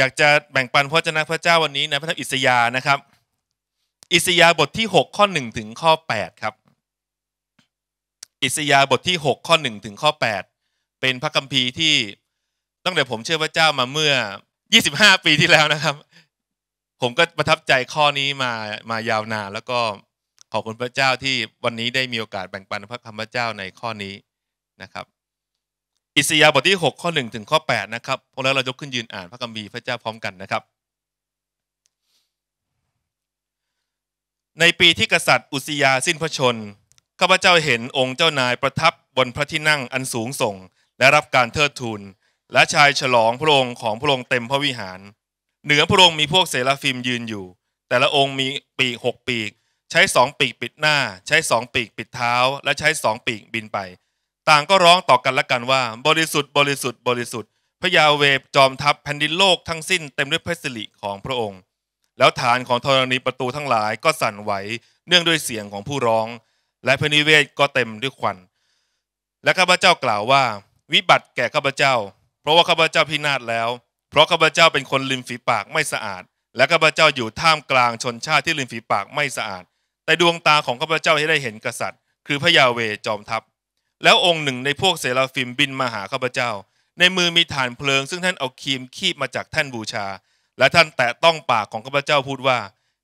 อยากจะแบ่งปันพระเจ้าพระเจ้าวันนี้ในพระธรรมอิสยาห์นะครับ อิสยาห์บทที่ 6 ข้อ1ถึงข้อ8 ครับ อิสยาห์บทที่ 6 ข้อ 1 ถึงข้อ 8 เป็นพระคัมภีร์ที่ตั้งแต่ผมเชื่อพระเจ้ามาเมื่อ 25 ปีที่แล้วนะครับ ผมก็ประทับใจข้อนี้มามายาวนานแล้วก็ขอบคุณพระเจ้าที่วันนี้ได้มีโอกาสแบ่งปันพระคำพระเจ้าในข้อนี้นะครับอิสยาบทที่6ข้อ 1 ถึงข้อ 8 นะครับพอแล้วเรายกขึ้นยืนอ่านพระคัมภีร์พระเจ้าพร้อมกันนะครับ ในปีที่กษัตริย์อุสยาสิ้นพระชน ข้าพเจ้าเห็นองค์เจ้านายประทับบนพระที่นั่งอันสูงส่ง และรับการเทิดทูนและชายฉลองพระองค์ของพระองค์เต็มพระวิหาร เหนือพระองค์มีพวกเสราฟิมยืนอยู่ แต่ละองค์มีปีกหกปีก ใช้สองปีกปิดหน้าใช้สองปีกปิดเท้า และใช้สองปีกบินไปต่างก็ร้องต่อกันละกันว่าบริสุทธิ์บริสุทธิ์บริสุทธิ์พระยาเวจอมทัพแผ่นดินโลกทั้งสิ้นเต็มด้วยพระสิริของพระองค์ แล้วฐานของธรณีประตูทั้งหลายก็สั่นไหวเนื่องด้วยเสียงของผู้ร้อง และพระนิเวศก็เต็มด้วยควัน และข้าพเจ้ากล่าวว่าวิบัติแก่ข้าพเจ้า เพราะว่าข้าพเจ้าพินาศแล้ว เพราะข้าพเจ้าเป็นคนริมฝีปากไม่สะอาด และข้าพเจ้าอยู่ท่ามกลางชนชาติที่ริมฝีปากไม่สะอาด แต่ดวงตาของข้าพเจ้าที่ได้เห็นกษัตริย์ คือพระยาเวจอมทัพแล้วองค์หนึ่งในพวกเสราฟิมบินมาหาข้าพเจ้า ในมือมีฐานเพลิง ซึ่งท่านเอาครีม คีบมาจากท่านบูชา และท่านแตะต้องปากของข้าพเจ้าพูดว่า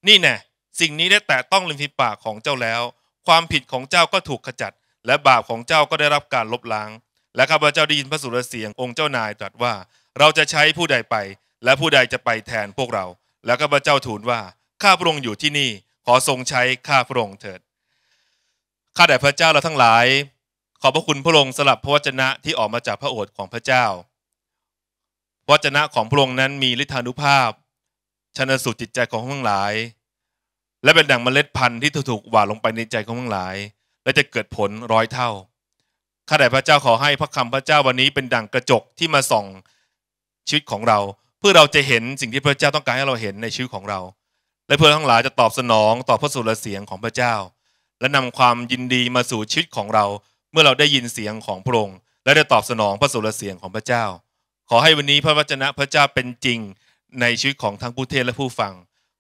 นี่แน่สิ่งนี้ได้แตะต้องริมฝีปากของเจ้าแล้ว ความผิดของเจ้าก็ถูกขจัด และบาปของเจ้าก็ได้รับการลบล้าง และข้าพเจ้าได้ยินพระสุรเสียงองค์เจ้านายตรัสว่า เราจะใช้ผู้ใดไป และผู้ใดจะไปแทนพวกเรา และข้าพเจ้าทูลว่าข้าพระองค์อยู่ที่นี่ ขอทรงใช้ข้าพระองค์เถิดข้าแต่พระเจ้าเราทั้งหลายขอบพระคุณพระองค์สลับพระวจนะที่ออกมาจากพระโอษฐ์ของพระเจ้า วจนะของพระองค์นั้นมีฤทธานุภาพชนสูตรจิตใจของทั้งหลาย และเป็นดั่งเมล็ดพันธุ์ที่ถูกหว่านลงไปในใจของทั้งหลาย และจะเกิดผลร้อยเท่า ข้าแต่พระเจ้าขอให้พระคำพระเจ้าวันนี้เป็นดั่งกระจกที่มาส่องชีวิตของเรา เพื่อเราจะเห็นสิ่งที่พระเจ้าต้องการให้เราเห็นในชีวิตของเรา และเพื่อทั้งหลายจะตอบสนองต่อพระสุรเสียงของพระเจ้า และนำความยินดีมาสู่ชีวิตของเรามื่อเราได้ยินเสียงของพระองค์และได้ตอบสนองพระสุรเสียงของพระเจ้า ขอให้วันนี้พระวจนะพระเจ้าเป็นจริงในชีวิตของทั้งผู้เทศและผู้ฟัง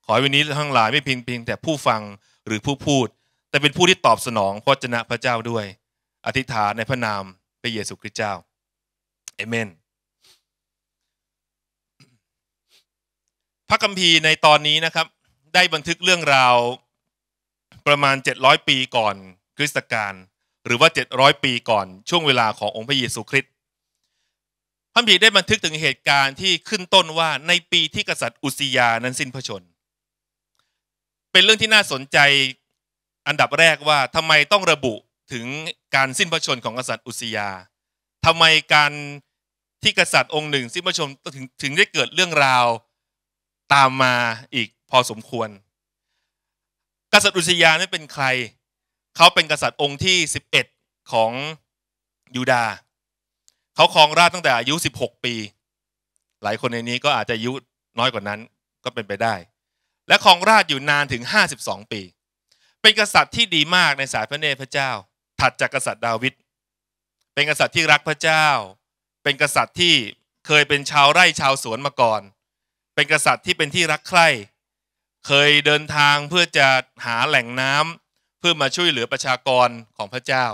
ขอให้วันนี้ทั้งหลายไม่เพียงเพียงแต่ผู้ฟังหรือผู้พูด แต่เป็นผู้ที่ตอบสนองพระวจนะพระเจ้าด้วยอธิษฐานในพระนามพระเยซูคริสต์เจ้าเอเมนพระคัมภีร์ในตอนนี้นะครับ ได้บันทึกเรื่องราวประมาณ 700 ปีก่อนคริสตกาลหรือว่า 700 ปีก่อนช่วงเวลาขององค์พระเยซูคริสต์พระบิดได้บันทึกถึงเหตุการณ์ที่ขึ้นต้นว่าในปีที่กษัตริย์อุสิยานั้นสิ้นพระชน เป็นเรื่องที่น่าสนใจอันดับแรกว่าทำไมต้องระบุถึงการสิ้นพระชนของกษัตริย์อุสิยา ทำไมการที่กษัตริย์องค์หนึ่ง สิ้นพระชนถึงถึงได้เกิดเรื่องราว ตามมาอีกพอสมควร กษัตริย์อุสิยาน้นเป็นใครเขาเป็นกษัตริย์องค์ที่ 11 ของยูดาห์เขาครองราชตั้งแต่อายุ 16 ปี หลายคนในนี้ก็อาจจะอายุน้อยกว่านั้นก็เป็นไปได้ และครองราชอยู่นานถึง 52 ปี เป็นกษัตริย์ที่ดีมากในสายพระเนตรพระเจ้า ถัดจากกษัตริย์ดาวิด เป็นกษัตริย์ที่รักพระเจ้า เป็นกษัตริย์ที่เคยเป็นชาวไร่ชาวสวนมาก่อน เป็นกษัตริย์ที่เป็นที่รักใคร่ เคยเดินทางเพื่อจะหาแหล่งน้ำเพื่อมาช่วยเหลือประชากรของพระเจ้า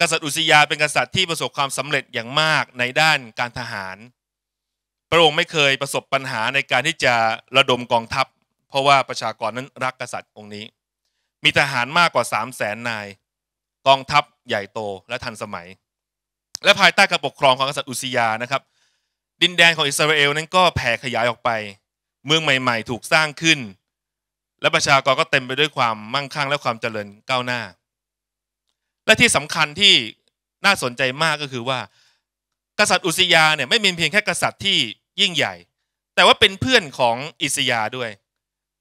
กษัตริย์อุสยาเป็นกษัตริย์ที่ประสบความสำเร็จอย่างมากในด้านการทหาร พระองค์ไม่เคยประสบปัญหาในการที่จะระดมกองทัพ เพราะว่าประชากรนั้นรักกษัตริย์องค์นี้ มีทหารมากกว่า3 0 0แสนนาย กองทัพใหญ่โตและทันสมัย และภายใต้การปกครองของกษัตริย์อุสยา นะครับ ดินแดนของอิสราเอลนั้นก็แผ่ขยายออกไป เมืองใหม่ ๆถูกสร้างขึ้นและประชากรก็เต็มไปด้วยความมั่งคั่งและความเจริญก้าวหน้า และที่สำคัญที่น่าสนใจมากก็คือว่า กษัตริย์อุสยาเนี่ยไม่มีเพียงแค่กษัตริย์ที่ยิ่งใหญ่ แต่ว่าเป็นเพื่อนของอิสยาด้วย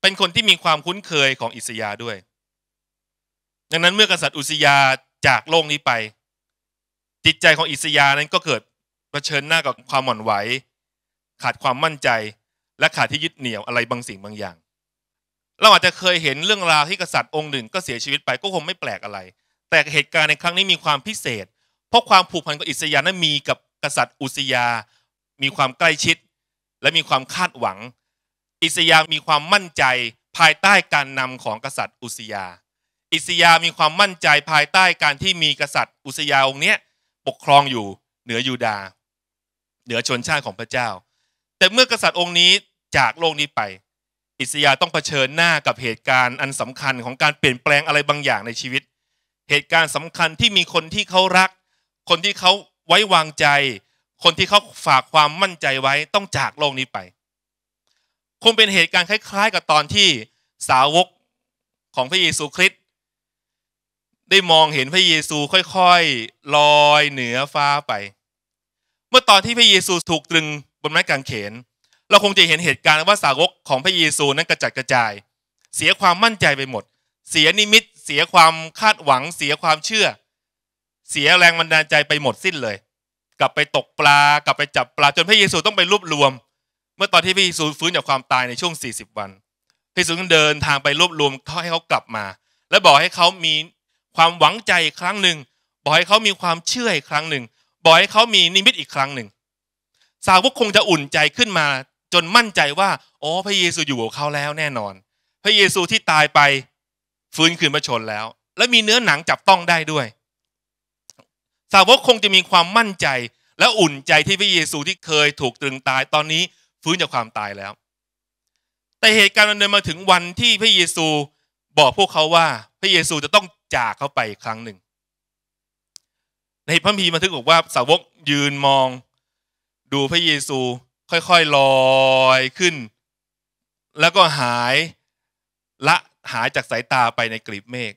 เป็นคนที่มีความคุ้นเคยของอิสยาด้วยดังนั้นเมื่อกษัตริย์อุสยาจากโลกนี้ไป จิตใจของอิสยานั้นก็เกิดเผชิญหน้ากับความหม่อนไหวขาดความมั่นใจและขาดที่ยึดเหนี่ยวอะไรบางสิ่งบางอย่างเราอาจจะเคยเห็นเรื่องราวที่กษัตริย์องค์หนึ่งก็เสียชีวิตไปก็คงไม่แปลกอะไร แต่เหตุการณ์ในครั้งนี้มีความพิเศษ เพราะความผูกพันกับอิสยาห์นั้นมีกับกษัตริย์อุสยา มีความใกล้ชิด และมีความคาดหวัง อิสยาห์มีความมั่นใจภายใต้การนำของกษัตริย์อุสยา อิสยาห์มีความมั่นใจภายใต้การที่มีกษัตริย์อุสยาองค์เนี้ยปกครองอยู่เหนือยูดา เหนือชนชาติของพระเจ้า แต่เมื่อกษัตริย์องค์นี้จากโลกนี้ไปอิสยาต้องเผชิญหน้ากับเหตุการณ์อันสำคัญของการเปลี่ยนแปลงอะไรบางอย่างในชีวิต เหตุการณ์สำคัญที่มีคนที่เขารัก คนที่เขาไว้วางใจ คนที่เขาฝากความมั่นใจไว้ต้องจากโลกนี้ไป คงเป็นเหตุการณ์คล้ายๆ กับตอนที่สาวกของพระเยซูคริสต์ได้มองเห็นพระเยซูค่อยๆลอยเหนือฟ้าไป เมื่อตอนที่พระเยซูถูกตรึงบนไม้กางเขนเราคงจะเห็นเหตุการณ์ว่าสาวกของพระเยซูนั้นกระจัดกระจาย เสียความมั่นใจไปหมด เสียนิมิต เสียความคาดหวัง เสียความเชื่อ เสียแรงบันดาลใจไปหมดสิ้นเลย กลับไปตกปลากลับไปจับปลาจนพระเยซูต้องไปรวบรวม เมื่อตอนที่พระเยซูฟื้นจากความตายในช่วง 40 วันพระเยซูเดินทางไปรวบรวมเขาให้เขากลับมา และบอกให้เขามี ความหวังใจครั้งหนึ่งบอกให้เขามีความเชื่ออีกครั้งหนึ่งบอกให้เขามีนิมิตอีกครั้งหนึ่ง สาวกคงจะอุ่นใจขึ้นมาจนมั่นใจว่าอ๋อพระเยซูอยู่กับเขาแล้วแน่นอน พระเยซูที่ตายไปฟื้นคืนมาชนแล้ว และมีเนื้อหนังจับต้องได้ด้วย สาวกคงจะมีความมั่นใจและอุ่นใจที่พระเยซูที่เคยถูกตรึงตายตอนนี้ฟื้นจากความตายแล้ว แต่เหตุการณ์มันเดินมาถึงวันที่พระเยซูบอกพวกเขาว่าพระเยซูจะต้องจากเขาไปครั้งหนึ่ง ในพระมีบันทึกบอกว่า สาวกยืนมอง ดูพระเยซูค่อยๆลอยขึ้น แล้วก็หายละหายจากสายตาไปในกลีบเมฆ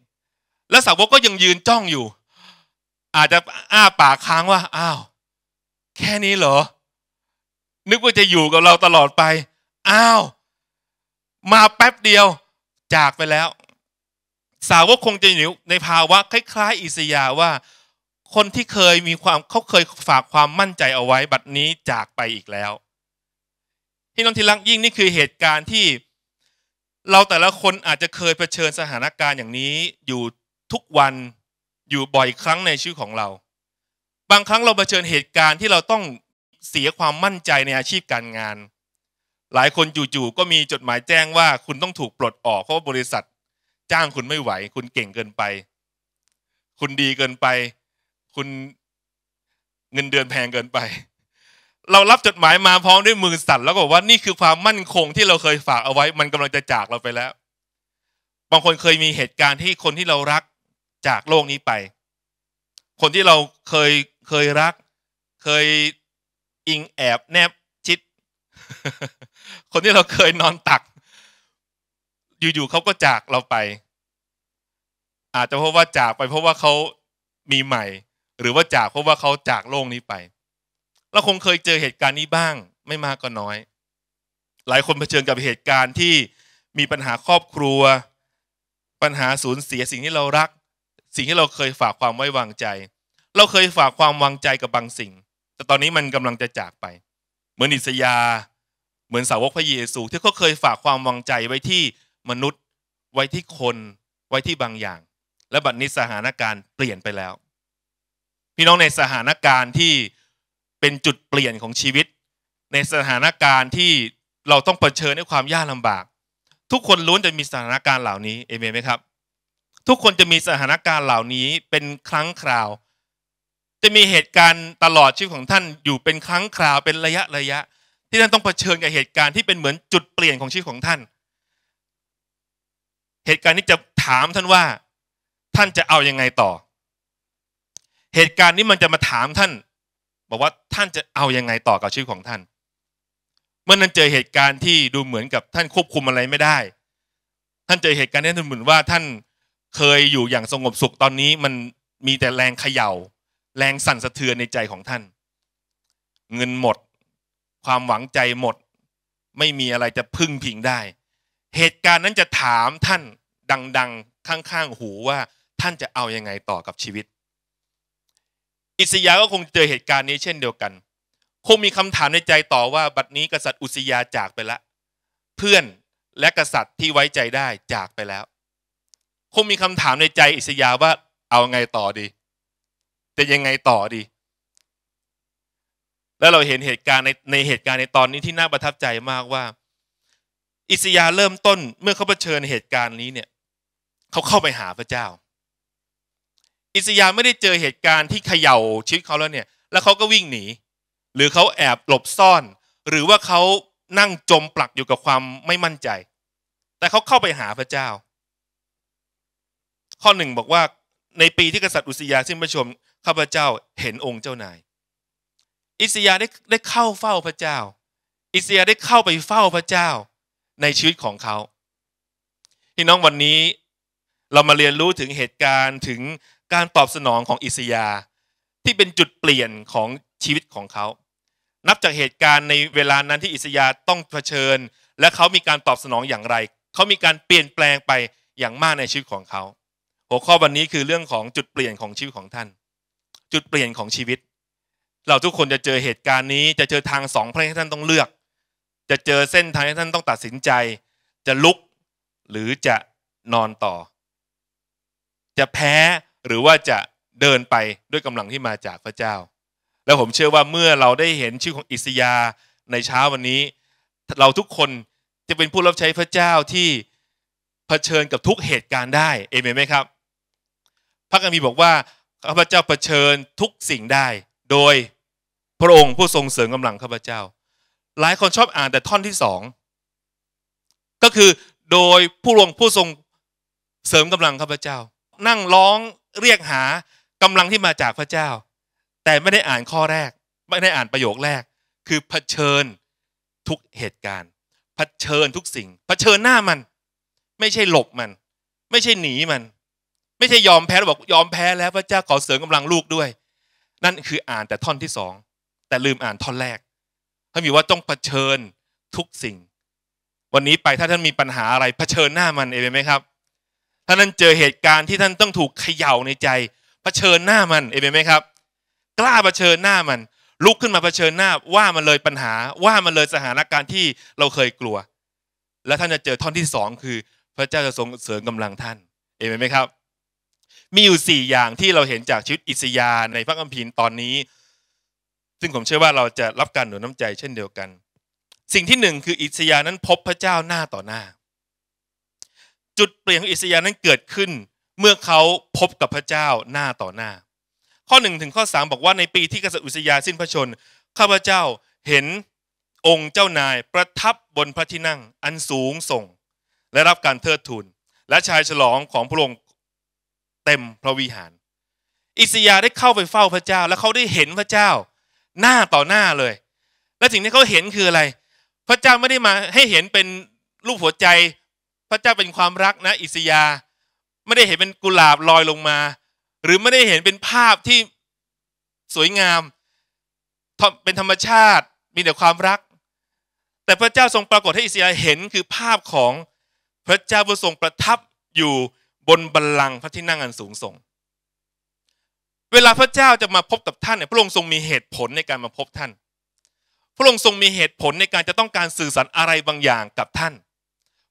และสาวกก็ยังยืนจ้องอยู่ อาจจะอ้าปากค้างว่าอ้าว แค่นี้เหรอ นึกว่าจะอยู่กับเราตลอดไปอ้าวมาแป๊บเดียวจากไปแล้ว สาวกคงจะอยู่ในภาวะคล้ายๆ อิสยาว่า คนที่เคยมีความเขาเคยฝากความมั่นใจเอาไว้บัดนี้จากไปอีกแล้วพี่น้องที่รักยิ่งนี่คือเหตุการณ์ที่ เราแต่ละคนอาจจะเคยเผชิญสถานการณ์อย่างนี้อยู่ทุกวันอยู่บ่อยครั้งในชีวิตของเรา บางครั้งเราเผชิญเหตุการณ์ที่เราต้องเสียความมั่นใจในอาชีพการงาน หลายคนจู่ๆก็มีจดหมายแจ้งว่าคุณต้องถูกปลดออกเพราะบริษัท จ้างคุณไม่ไหว คุณเก่งเกินไป คุณดีเกินไปคุณเงินเดือนแพงเกินไปเรารับจดหมายมาพร้อมด้วยมือสั่นแล้วก็บอกว่านี่คือความมั่นคงที่เราเคยฝากเอาไว้ มันกำลังจะจากเราไปแล้วบางคนเคยมีเหตุการณ์ที่คนที่เรารักจากโลกนี้ไป คนที่เราเคยเคยรัก เคยอิงแอบแนบชิด คนที่เราเคยนอนตัก อยู่ๆเขาก็จากเราไป อาจจะเพราะว่าจากไปเพราะว่าเขามีใหม่ หรือว่าจากเพราะว่าเขาจากโลกนี้ไปเราคงเคยเจอเหตุการณ์นี้บ้างไม่มากก็น้อย หลายคนเผชิญกับเหตุการณ์ที่มีปัญหาครอบครัว ปัญหาสูญเสียสิ่งที่เรารัก สิ่งที่เราเคยฝากความไว้วางใจ เราเคยฝากความวางใจกับบางสิ่ง แต่ตอนนี้มันกำลังจะจากไปเหมือนอิสยา เหมือนสาวกพระเยซูที่เขาเคยฝากความวางใจไว้ที่มนุษย์ไว้ที่คนไว้ที่บางอย่าง และบัดนี้สถานการณ์เปลี่ยนไปแล้ว พี่น้องในสถานการณ์ที่เป็นจุดเปลี่ยนของชีวิต ในสถานการณ์ที่เราต้องเผชิญด้วยความยากลาบาก ทุกคนล้วนจะมีสถานการณ์เหล่านี้เอเมนไหมครับ ทุกคนจะมีสถานการณ์เหล่านี้เป็นครั้งคราว จะมีเหตุการณ์ตลอดชีวิตของท่านอยู่เป็นครั้งคราวเป็นระยะ ระยะ ที่ท่านต้องเผชิญกับเหตุการณ์ที่เป็นเหมือนจุดเปลี่ยนของชีวิตของท่าน เหตุการณ์นี้จะถามท่านว่าท่านจะเอาอยัางไงต่อ เหตุการณ์นี้มันจะมาถามท่านอกว่าท่านจะเอายังไงต่อกับชีวิตของท่าน เมื่อนั้นเจอเหตุการณ์ที่ดูเหมือนกับท่านควบคุมอะไรไม่ได้ ท่านเจอเหตุการณ์ที่ดูเหมือนว่าท่านเคยอยู่อย่างสงบสุขตอนนี้มันมีแต่แรงเขยา่า แรงสั่นสะเทือนในใจของท่าน เงินหมด ความหวังใจหมดไม่มีอะไรจะพึ่งพิงได้ เหตุการณ์นั้นจะถามท่านดังๆข้างๆหูว่าท่านจะเอาอยัางไงต่อกับชีวิตอิสยาก็คงเจอเหตุการณ์นี้เช่นเดียวกัน คงมีคำถามในใจต่อว่าบัดนี้กษัตริย์อุสยาจากไปละเพื่อนและกษัตริย์ที่ไว้ใจได้จากไปแล้ว คงมีคำถามในใจ อิสยาว่าเอาไงต่อดี จะยังไงต่อดี แล้วเราเห็นเหตุการณ์ในในเหตุการณ์ในตอนนี้ที่น่าประทับใจมากว่า อิสยาเริ่มต้นเมื่อเขาเผชิญเหตุการณ์นี้เนี่ยเขาเข้าไปหาพระเจ้าอิสยาไม่ได้เจอเหตุการณ์ที่เขย่าชีวิตเขาแล้วเนี่ย แล้วเขาก็วิ่งหนี หรือเขาแอบหลบซ่อน หรือว่าเขานั่งจมปลักอยู่กับความไม่มั่นใจ แต่เขาเข้าไปหาพระเจ้า ข้อหนึ่งบอกว่าในปีที่กษัตริย์อุสยาสิ้นพระชนข้าพเจ้าเห็นองค์เจ้านาย อิสยาได้ได้เข้าเฝ้าพระเจ้า อิสยาได้เข้าไปเฝ้าพระเจ้า ในชีวิตของเขาพี่น้องวันนี้เรามาเรียนรู้ถึงเหตุการณ์ถึงการตอบสนองของอิสยา ที่เป็นจุดเปลี่ยนของชีวิตของเขา นับจากเหตุการณ์ในเวลานั้นที่อิสยาต้องเผชิญ และเขามีการตอบสนองอย่างไร เขามีการเปลี่ยนแปลงไปอย่างมากในชีวิตของเขา หัวข้อวันนี้คือเรื่องของจุดเปลี่ยนของชีวิตของท่าน จุดเปลี่ยนของชีวิต เราทุกคนจะเจอเหตุการณ์นี้ จะเจอทางสองพระที่ท่านต้องเลือก จะเจอเส้นทางที่ท่านต้องตัดสินใจ จะลุกหรือจะนอนต่อ จะแพ้หรือว่าจะเดินไปด้วยกำลังที่มาจากพระเจ้า แล้วผมเชื่อว่าเมื่อเราได้เห็นชื่อของอิสยาในเช้าวันนี้เราทุกคนจะเป็นผู้รับใช้พระเจ้าที่เผชิญกับทุกเหตุการณ์ได้เอเมนไหมครับ พระคัมภีร์บอกว่าข้าพเจ้าเผชิญทุกสิ่งได้ โดยพระองค์ผู้ทรงเสริมกำลังข้าพเจ้า หลายคนชอบอ่านแต่ท่อนที่สอง ก็คือโดยผู้ลงผู้ทรงเสริมกำลังข้าพเจ้า นั่งร้องเรียกหากำลังที่มาจากพระเจ้า แต่ไม่ได้อ่านข้อแรก ไม่ได้อ่านประโยคแรกคือเผชิญทุกเหตุการณ์เผชิญทุกสิ่งเผชิญหน้ามัน ไม่ใช่หลบมัน ไม่ใช่หนีมัน ไม่ใช่ยอมแพ้บอกยอมแพ้ แล้วพระเจ้าขอเสริมกำลังลูกด้วย นั่นคืออ่านแต่ท่อนที่สองแต่ลืมอ่านท่อนแรกท่านมีว่าต้องเผชิญทุกสิ่ง วันนี้ไปถ้าท่านมีปัญหาอะไรเผชิญหน้ามันเองไหมครับท่านนั้นเจอเหตุการณ์ที่ท่านต้องถูกเขย่าในใจเผชิญหน้ามัน เอเมนไหมครับ กล้าเผชิญหน้ามันลุกขึ้นมาเผชิญหน้าว่ามันเลยปัญหาว่ามันเลยสถานการณ์ที่เราเคยกลัว และท่านจะเจอท่อนที่สองคือพระเจ้าจะทรงเสริมกำลังท่าน เอเมนไหมครับ มีอยู่สี่อย่างที่เราเห็นจากชีวิตอิสยาในพระคัมภีร์ตอนนี้ ซึ่งผมเชื่อว่าเราจะรับการหนุนน้ำใจเช่นเดียวกัน สิ่งที่หนึ่งคืออิสยานั้นพบพระเจ้าหน้าต่อหน้าจุดเปลี่ยนของอิสยาห์นั้นเกิดขึ้น เมื่อเขาพบกับพระเจ้าหน้าต่อหน้า ข้อ1ถึงข้อ 3 บอกว่าในปีที่กษัตริย์อิสยาห์สิ้นพระชนข้าพเจ้าเห็นองค์เจ้านาย ประทับบนพระที่นั่งอันสูงส่ง และรับการเทิดทูนและชายฉลองของพระองค์เต็มพระวิหาร อิสยาห์ได้เข้าไปเฝ้าพระเจ้าและเขาได้เห็นพระเจ้าหน้าต่อหน้าเลย และสิ่งที่เขาเห็นคืออะไร พระเจ้าไม่ได้มาให้เห็นเป็นรูปหัวใจพระเจ้าเป็นความรักนะอิสยาไม่ได้เห็นเป็นกุหลาบลอยลงมา หรือไม่ได้เห็นเป็นภาพที่สวยงามเป็นธรรมชาติมีแต่ความรัก แต่พระเจ้าทรงปรากฏให้อิสยาเห็นคือภาพของพระเจ้าผู้ทรงประทับอยู่บนบัลลังก์พระที่นั่งอันสูงส่งเวลาพระเจ้าจะมาพบกับท่านเนี่ยพระองค์ทรงมีเหตุผลในการมาพบท่าน พระองค์ทรงมีเหตุผลในการจะต้องการสื่อสารอะไรบางอย่างกับท่าน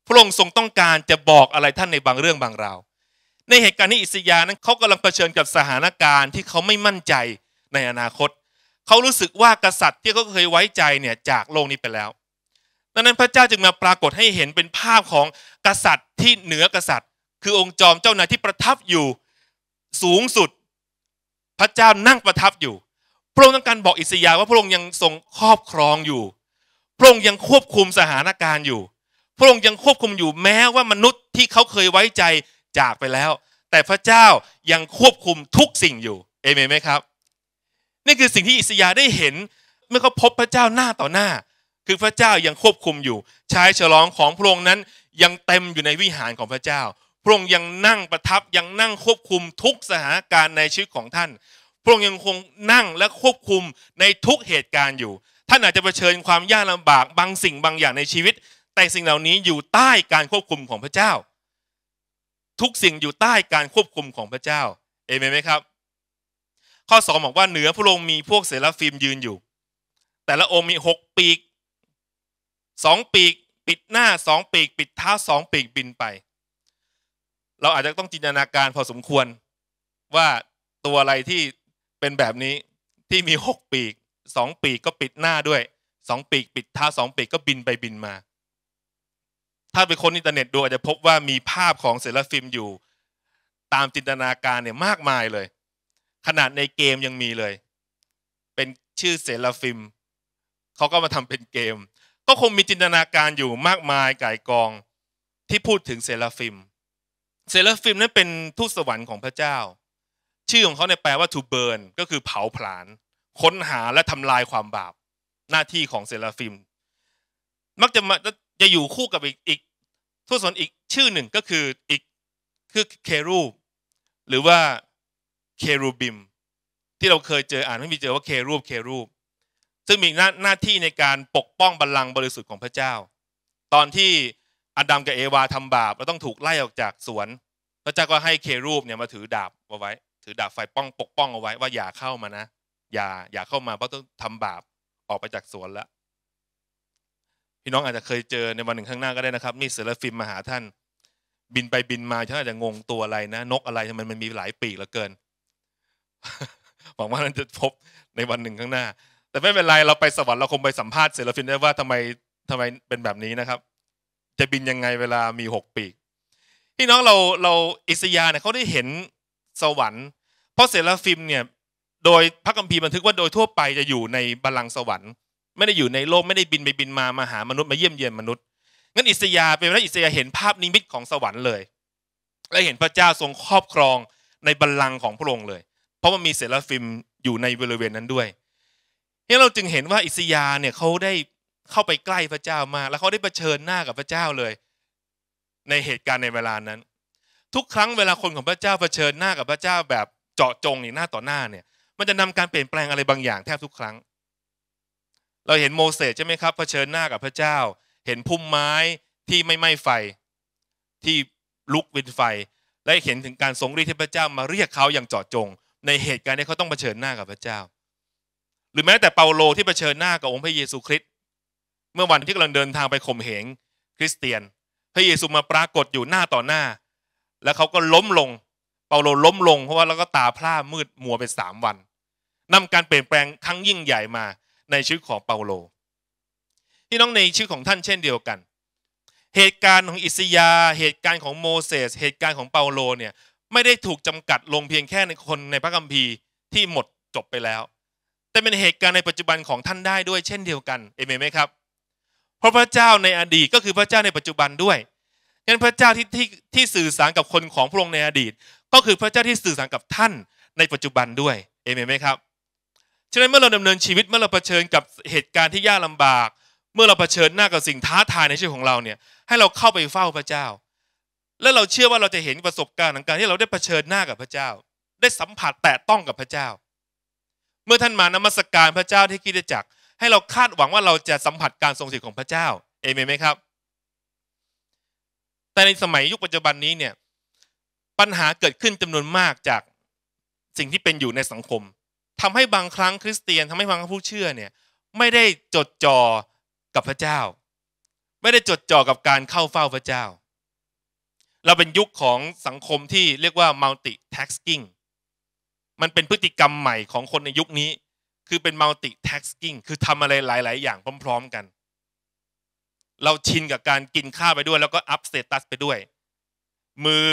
พระองค์ทรงต้องการจะบอกอะไรท่านในบางเรื่องบางราว ในเหตุการณ์นี้อิสยานั้นเขากำลังเผชิญกับสถานการณ์ที่เขาไม่มั่นใจในอนาคต เขารู้สึกว่ากษัตริย์ที่เขาเคยไว้ใจเนี่ยจากโลกนี้ไปแล้ว ดังนั้นพระเจ้าจึงมาปรากฏให้เห็นเป็นภาพของกษัตริย์ที่เหนือกษัตริย์ คือองค์จอมเจ้านายที่ประทับอยู่สูงสุด พระเจ้านั่งประทับอยู่ พระองค์ต้องการบอกอิสยาว่าพระองค์ยังทรงครอบครองอยู่ พระองค์ยังควบคุมสถานการณ์อยู่พระองค์ยังควบคุมอยู่แม้ว่ามนุษย์ที่เขาเคยไว้ใจจากไปแล้ว แต่พระเจ้ายังควบคุมทุกสิ่งอยู่เอเมนไหมครับ นี่คือสิ่งที่อิสยาได้เห็นเมื่อเขาพบพระเจ้าหน้าต่อหน้า คือพระเจ้ายังควบคุมอยู่ชายฉลองของพระองค์นั้นยังเต็มอยู่ในวิหารของพระเจ้า พระองค์ยังนั่งประทับยังนั่งควบคุมทุกสถานการณ์ในชีวิตของท่านพระองค์ยังคงนั่งและควบคุมในทุกเหตุการณ์อยู่ท่านอาจจะเผชิญความยากลำาบากบางสิ่งบางอย่างในชีวิตแต่สิ่งเหล่านี้อยู่ใต้การควบคุมของพระเจ้า ทุกสิ่งอยู่ใต้การควบคุมของพระเจ้า เอเมนไหมครับ ข้อสองบอกว่าเหนือพระองค์มีพวกเสราฟิมยืนอยู่ แต่ละองค์มีหกปีกสองปีก ปิดหน้าสองปีก ปิดเท้าสองปีกบินไป เราอาจจะต้องจินตนาการพอสมควรว่าตัวอะไรที่เป็นแบบนี้ที่มีหกปีกสองปีกก็ปิดหน้าด้วยสองปีกปิดเท้าสองปีกก็บินไปบินมาถ้าไปคนอินเทอร์เน็ตดูอาจจะพบว่ามีภาพของเซรฟิมอยู่ ตามจินตนาการเนี่ย มากมายเลย ขนาดในเกมยังมีเลย เป็นชื่อเซรฟิมเขาก็มาทำเป็นเกม ก็คงมีจินตนาการอยู่มากมายก่ายกองที่พูดถึงเซรฟิมเซรฟิมนั้นเป็นทูตสวรรค์ของพระเจ้า ชื่อของเขาเนี่ยแปลว่า to burn ก็คือเผาผลาญค้นหาและทำลายความบาปหน้าที่ของเซรฟิมมักจะมาจะอยู่คู่กับอีกอีกทุสวอีกชื่อหนึ่งก็คืออีกคือเครูหรือว่าเครูบิม ที่เราเคยเจออ่านไม่มีเจอว่าเครูปเครูปซึ่งมีหน้าหน้าที่ในการปกป้องบัลลังก์บริสุทธิ์ของพระเจ้า ตอนที่อดัมกับเอวาทำบาปแล้วต้องถูกไล่ออกจากสวนพระเจ้าก็ให้เครูปเนี่ยมาถือดาบเอาไว้ถือดาบไฟป้องปกป้องเอาไว้ว่าอย่าเข้ามานะ อย่าอย่าเข้ามาเพราะต้องทำบาปออกไปจากสวนแล้วพี่น้องอาจจะเคยเจอในวันหนึ่งข้างหน้าก็ได้นะครับมีเซลฟิมมาหาท่าน บินไปบินมาท่านอาจจะงงตัวอะไรนะ นกอะไรทำไมมันมีหลายปีกเหลือเกินหวังว่านั้นจะพบในวันหนึ่งข้างหน้า แต่ไม่เป็นไร เราไปสวรรค์เราคงไปสัมภาษณ์เซลฟิมได้ว่าทำไมทำไมเป็นแบบนี้นะครับ จะบินยังไงเวลามีหกปีกพี่น้องเราเราอิสยาเนี่ยเขาได้เห็นสวรรค์เพราะเซลฟิมเนี่ยโดยพระคัมภีร์บันทึกว่าโดยทั่วไปจะอยู่ในบัลลังก์สวรรค์ไม่ได้อยู่ในโลกไม่ได้บินไปบินมามาหามนุษย์มาเยี่ยมเยียนมนุษย์งั้นอิสยาเป็นพระอิสยาเห็นภาพนิมิตของสวรรค์เลยและเห็นพระเจ้าทรงครอบครองในบัลลังก์ของพระองค์เลย เพราะมันมีเซรฟิมอยู่ในบริเวณนั้นด้วยนี่เราจึงเห็นว่าอิสยาเนี่ยเขาได้เข้าไปใกล้พระเจ้ามากแล้วเขาได้เผชิญหน้ากับพระเจ้าเลย ในเหตุการณ์ในเวลานั้น ทุกครั้งเวลาคนของพระเจ้าเผชิญหน้ากับพระเจ้าแบบเจาะจงนี่หน้าต่อหน้าเนี่ยมันจะนำการเปลี่ยนแปลงอะไรบางอย่างแทบทุกครั้งเราเห็นโมเสสใช่ไหมครับเผชิญหน้ากับพระเจ้าเห็นพุ่มไม้ที่ไม่ไหม้ไฟ ที่ลุกเป็นไฟและเห็นถึงการทรงฤทธที่พระเจ้ามาเรียกเขาอย่างเจาะจง ในเหตุการณ์ที่เขาต้องเผชิญหน้ากับพระเจ้า หรือแม้แต่เปาโลที่เผชิญหน้ากับองค์พระเยซูคริสต์เมื่อวันที่กำลังเดินทางไปข่มเหงคริสเตียน พระเยซูมาปรากฏอยู่หน้าต่อหน้า แล้วเขาก็ล้มลงเปาโลล้มลง เพราะว่าแล้วก็ตาพร่ามืดมัวไปสามวัน นำการเปลี่ยนแปลงครั้งยิ่งใหญ่มาในชีวิตของเปาโลพี่น้องในชีวิตของท่านเช่นเดียวกัน เหตุการณ์ของอิสยาเหตุการณ์ของโมเสสเหตุการณ์ของเปาโลเนี่ยไม่ได้ถูกจำกัดลงเพียงแค่ในคนในพระคัมภีร์ที่หมดจบไปแล้ว แต่เป็นเหตุการณ์ในปัจจุบันของท่านได้ด้วยเช่นเดียวกันเอเมนไหมครับ เพราะพระเจ้าในอดีต ก็คือพระเจ้าในปัจจุบันด้วยงั้นพระเจ้าที่ที่ที่สื่อสารกับคนของพระองค์ในอดีต ก็คือพระเจ้าที่สื่อสารกับท่านในปัจจุบันด้วยเอเมนไหมครับฉะนั้นเมื่อเราดำเนินชีวิตเมื่อเราเผชิญกับเหตุการณ์ที่ยากลาบาก เมื่อเราเผชิญหน้ากับสิ่งท้าทายในชีวิตของเราเนี่ยให้เราเข้าไปเฝ้าพระเจ้า และเราเชื่อว่าเราจะเห็นประสบการณ์ของการที่เราได้เผชิญหน้ากับพระเจ้า ได้สัมผัสแตะต้องกับพระเจ้า เมื่อท่านมานมัสการพระเจ้าที่คิดจักให้เราคาดหวังว่าเราจะสัมผัสการทรงสิทธิ์ของพระเจ้าเอเมนไหมครับ แต่ในสมัยยุคปัจจุบันนี้เนี่ยปัญหาเกิดขึ้นจำนวนมากจากสิ่งที่เป็นอยู่ในสังคมทำให้บางครั้งคริสเตียนทำให้บางผู้เชื่อเนี่ยไม่ได้จดจ่อกับพระเจ้า ไม่ได้จดจ่อกับการเข้าเฝ้าพระเจ้า เราเป็นยุคของสังคมที่เรียกว่า multi tasking มันเป็นพฤติกรรมใหม่ของคนในยุคนี้คือเป็น multi tasking คือทำอะไรหลาย ๆ อย่างพร้อม ๆ กัน เราชินกับการกินข้าวไปด้วยแล้วก็อัพสเตตัสไปด้วย มือ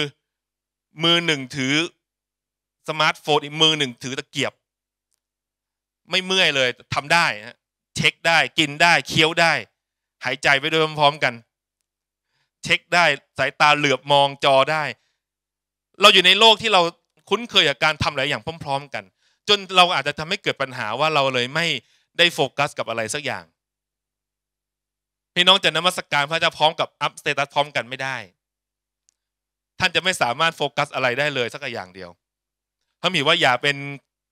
มือหนึ่งถือสมาร์ทโฟนอีกมือหนึ่งถือตะเกียบไม่เมื่อยเลยทำได้เช็คได้กินได้เคี้ยวได้ หายใจไปด้วยพร้อมๆกัน เช็คได้สายตาเหลือบมองจอได้ เราอยู่ในโลกที่เราคุ้นเคยกับการทำหลายอย่างพร้อมๆกัน จนเราอาจจะทำให้เกิดปัญหาว่าเราเลยไม่ได้โฟกัสกับอะไรสักอย่างพี่น้องจะนมัสกการพระเจ้าพร้อมกับอัพสเตตัสพร้อมกันไม่ได้ท่านจะไม่สามารถโฟกัสอะไรได้เลยสักอย่างเดียวเพราะมีว่าอย่าเป็น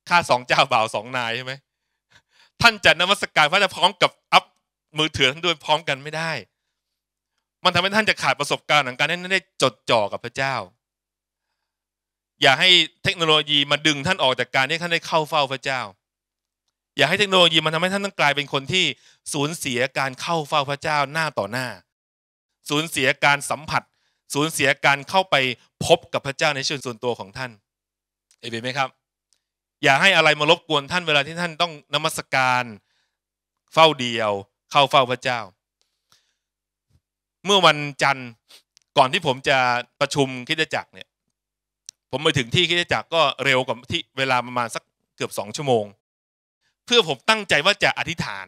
ข้าสองเจ้าบ่าวสองนายใช่ไหมท่านจะนมัสกการพระจะพร้อมกับอัพมือถือท่านด้วยพร้อมกันไม่ได้ มันทำให้ท่านจะขาดประสบการณ์ของการที่ท่านได้จดจ่อกับพระเจ้า อย่าให้เทคโนโลยีมาดึงท่านออกจากการที่ท่านได้เข้าเฝ้าพระเจ้า อย่าให้เทคโนโลยีมันทำให้ท่านต้องกลายเป็นคนที่สูญเสียการเข้าเฝ้าพระเจ้าหน้าต่อหน้า สูญเสียการสัมผัส สูญเสียการเข้าไปพบกับพระเจ้าในชีวิตส่วนตัวของท่าน เอเมนไหมครับอย่าให้อะไรมารบกวนท่านเวลาที่ท่านต้องนมัสการเฝ้าเดียว เข้าเฝ้าพระเจ้า เมื่อวันจันทร์ก่อนที่ผมจะประชุมคิดจักรเนี่ย ผมไปถึงที่คิดจักรก็เร็วกว่าที่เวลาประมาณสักเกือบสองชั่วโมง เพื่อผมตั้งใจว่าจะอธิษฐาน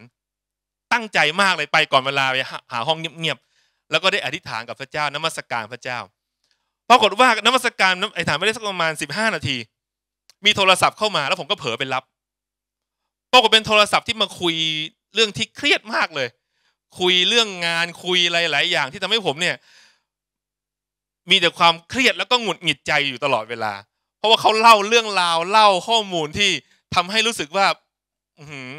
ตั้งใจมากเลยไปก่อนเวลาไปหาห้องเงียบๆแล้วก็ได้อธิษฐานกับพระเจ้านมัสการพระเจ้า ปรากฏว่านมัสการอธิษฐานไม่ได้สักประมาณสิบห้านาทีมีโทรศัพท์เข้ามาแล้วผมก็เผลอไปรับปรากฏเป็นโทรศัพท์ที่มาคุยเรื่องที่เครียดมากเลย คุยเรื่องงานคุยอะไรหลายอย่างที่ทำให้ผมเนี่ย มีแต่ความเครียดแล้วก็หงุดหงิดใจอยู่ตลอดเวลา เพราะว่าเขาเล่าเรื่องราวเล่าข้อมูลที่ทำให้รู้สึกว่า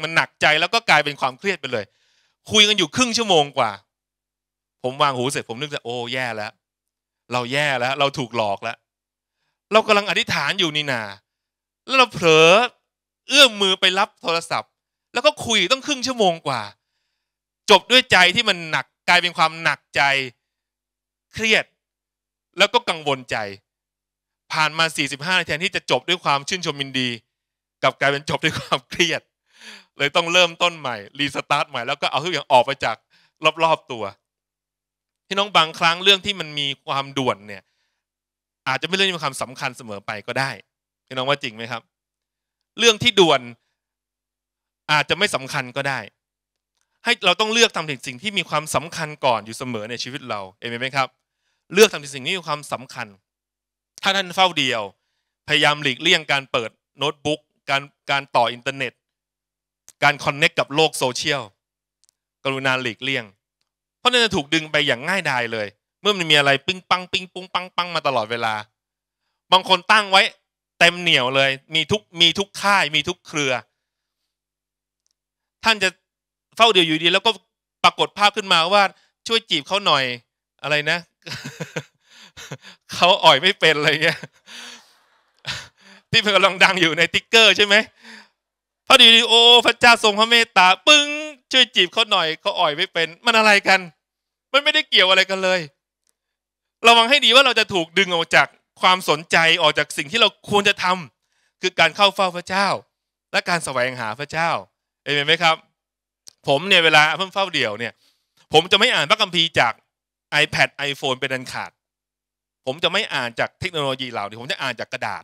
มันหนักใจแล้วก็กลายเป็นความเครียดไปเลย คุยกันอยู่ครึ่งชั่วโมงกว่า ผมวางหูเสร็จผมนึกว่าโอ้แย่แล้วเราแย่แล้ว เราถูกหลอกแล้ว เรากำลังอธิษฐานอยู่นี่นาแล้วเราเผลอเอื้อมมือไปรับโทรศัพท์ แล้วก็คุยต้องครึ่งชั่วโมงกว่า จบด้วยใจที่มันหนักกลายเป็นความหนักใจเครียดแล้วก็กังวลใจ ผ่านมา45นาทีที่จะจบด้วยความชื่นชมยินดี กับกลายเป็นจบด้วยความเครียดเลยต้องเริ่มต้นใหม่รีสตาร์ทใหม่แล้วก็เอาทุกอย่างออกไปจากรอบ ๆตัวพี่น้องบางครั้งเรื่องที่มันมีความด่วนเนี่ย อาจจะไม่เรื่องมีความสำคัญเสมอไปก็ได้ี่น้องว่าจริงไหมครับ เรื่องที่ด่วนอาจจะไม่สำคัญก็ได้ ให้เราต้องเลือกทำถึงสิ่งที่มีความสำคัญก่อนอยู่เสมอในชีวิตเรา เอเมนไหมครับ เลือกทำถึงสิ่งที่มีความสำคัญ ถ้าท่านเฝ้าเดียว พยายามหลีกเลี่ยง การเปิดโน้ตบุ๊กการการต่ออินเทอร์เน็ต การคอนเน็กกับโลกโซเชียลกรุณาหลีกเลี่ยง เพราะนั่นจะถูกดึงไปอย่างง่ายดายเลย เมื่อมันมีอะไรปิ้งปังปิ้งปุ้งปังปังมาตลอดเวลา บางคนตั้งไว้เต็มเหนียวเลย มีทุกมีทุกค่ายมีทุกเครือ ท่านจะเฝ้าเดียวอยู่ดี แล้วก็ปรากฏภาพขึ้นมาว่าช่วยจีบเขาหน่อยอะไรนะเขาอ่อยไม่เป็นอะไรเงี้ยที่กำลังดังอยู่ในติ๊กเกอร์ใช่ไหมพระดีโอพระเจ้าทรงพระเมตตาปึ้งช่วยจีบเขาหน่อยเขาอ่อยไม่เป็นมันอะไรกัน มันไม่ได้เกี่ยวอะไรกันเลยระวังให้ดีว่าเราจะถูกดึงออกจากความสนใจออกจากสิ่งที่เราควรจะทำ คือการเข้าเฝ้าพระเจ้า และการแสวงหาพระเจ้าเอเมนไหมครับ ผมเนี่ยเวลาเพิ่มเฝ้าเดี่ยวเนี่ยผมจะไม่อ่านพระคัมภีร์จาก iPad iPhone เป็นอันขาด ผมจะไม่อ่านจากเทคโนโลยีเหล่านี้ผมจะอ่านจากกระดาษ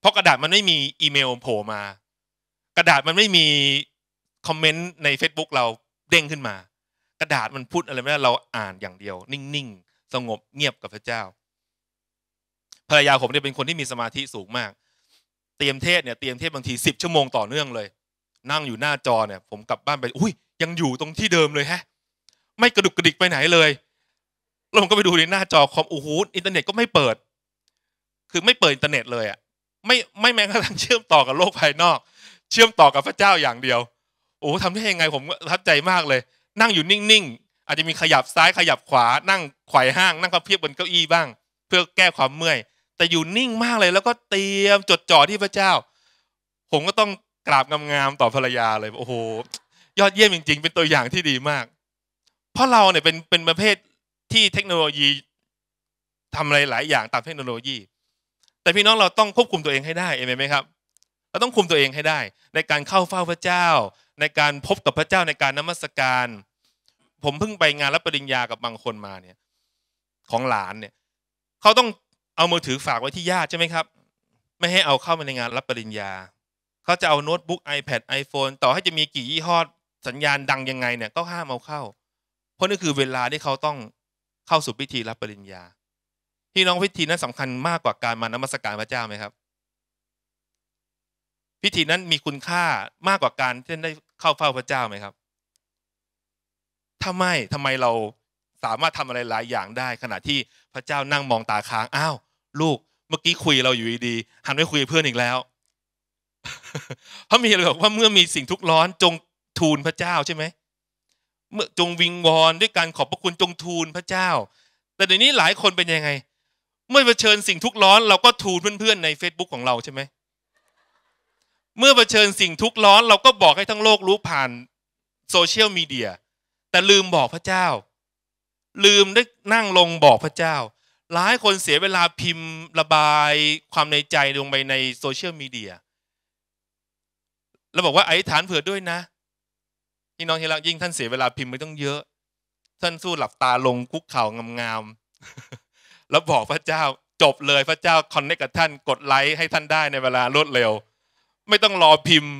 เพราะกระดาษมันไม่มีอีเมลโผล่มา กระดาษมันไม่มี คอมเมนต์ใน Facebook เรา เด้งขึ้นมา กระดาษมันพูดอะไรไม่ได้เราอ่านอย่างเดียว นิ่งๆสงบเงียบกับพระเจ้าภรรยาผมเนี่ยเป็นคนที่มีสมาธิสูงมาก เตรียมเทศเนี่ยเตรียมเทศบางทีสิบชั่วโมงต่อเนื่องเลย นั่งอยู่หน้าจอเนี่ย ผมกลับบ้านไป อุ้ย ยังอยู่ตรงที่เดิมเลยฮะ ไม่กระดุกกระดิกไปไหนเลยแล้วผมก็ไปดูในหน้าจอคอมโอ้โหอินเทอร์เน็ตก็ไม่เปิด คือไม่เปิดอินเทอร์เน็ตเลยอ่ะไม่ไม่แม้กระทั่งเชื่อมต่อกับโลกภายนอก เชื่อมต่อกับพระเจ้าอย่างเดียวโอ้ทำได้ยังไงผมทับใจมากเลย นั่งอยู่นิ่งๆอาจจะมีขยับซ้ายขยับขวา นั่งไขว่ห้างนั่งกับเพียบบนเก้าอี้บ้าง เพื่อแก้ความเมื่อยแต่อยู่นิ่งมากเลยแล้วก็เตรียมจดจ่อที่พระเจ้า ผมก็ต้องกราบงามๆต่อภรรยาเลยโอ้โหยอดเยี่ยมจริงๆ เป็นตัวอย่างที่ดีมาก เพราะเราเนี่ยเป็นเป็นประเภทที่เทคโนโลยีทำอะไรหลายอย่างตามเทคโนโลยี แต่พี่น้องเราต้องควบคุมตัวเองให้ได้เองไหมครับเราต้องคุมตัวเองให้ได้ ในการเข้าเฝ้าพระเจ้า ในการพบกับพระเจ้าในการนมัสการ ผมเพิ่งไปงานรับปริญญากับบางคนมาเนี่ยของหลานเนี่ยเขาต้องเอามือถือฝากไว้ที่ญาติใช่ไหมครับ ไม่ให้เอาเข้ามาในงานรับปริญญา เขาจะเอาโน้ตบุ๊ก iPad iPhone ต่อให้จะมีกี่ยี่ห้อสัญญาณดังยังไงเนี่ย ก็ห้ามเอาเข้า เพราะนี่คือเวลาที่เขาต้องเข้าสู่พิธีรับปริญญาพี่น้องพิธีนั้นสำคัญมากกว่าการมานมัสการพระเจ้าไหมครับ พิธีนั้นมีคุณค่ามากกว่าการที่ได้เข้าเฝ้าพระเจ้าไหมครับถ้าไม่ทำไมเราสามารถทำอะไรหลายอย่างได้ขณะที่พระเจ้านั่งมองตาค้างอ้าวลูกเมื่อกี้คุยเราอยู่ดีหันไปคุยเพื่อน อีก แล้วพระมีเลยบอกว่าเมื่อมีสิ่งทุกข์ร้อนจงทูลพระเจ้าใช่ไหมเมื่อจงวิงวอนด้วยการขอบพระคุณจง ทูลพระเจ้า แต่ เดี๋ยวนี้หลายคนเป็นยังไง เมื่อเผชิญสิ่งทุกข์ร้อนเราก็ทูลเพื่อนๆใน Facebook ของเราใช่ไหมเมื่อเผชิญสิ่งทุกข์ร้อน เราก็บอกให้ทั้งโลกรู้ผ่านโซเชียลมีเดียแต่ลืมบอกพระเจ้าลืมได้นั่งลงบอกพระเจ้า หลายคนเสียเวลาพิมพ์ระบายความในใจลงไปในโซเชียลมีเดีย แล้วบอกว่าไอ้ฐานเผื่อด้วยนะพี่น้องที่รักยิ่งท่านเสียเวลาพิมพ์ไม่ต้องเยอะ ท่านสู้หลับตาลงคุกเข่างามๆ แล้วบอกพระเจ้าจบเลยพระเจ้าคอนเนคกับท่านกดไลค์ให้ท่านได้ในเวลารวดเร็ว ไม่ต้องรอพิมพ์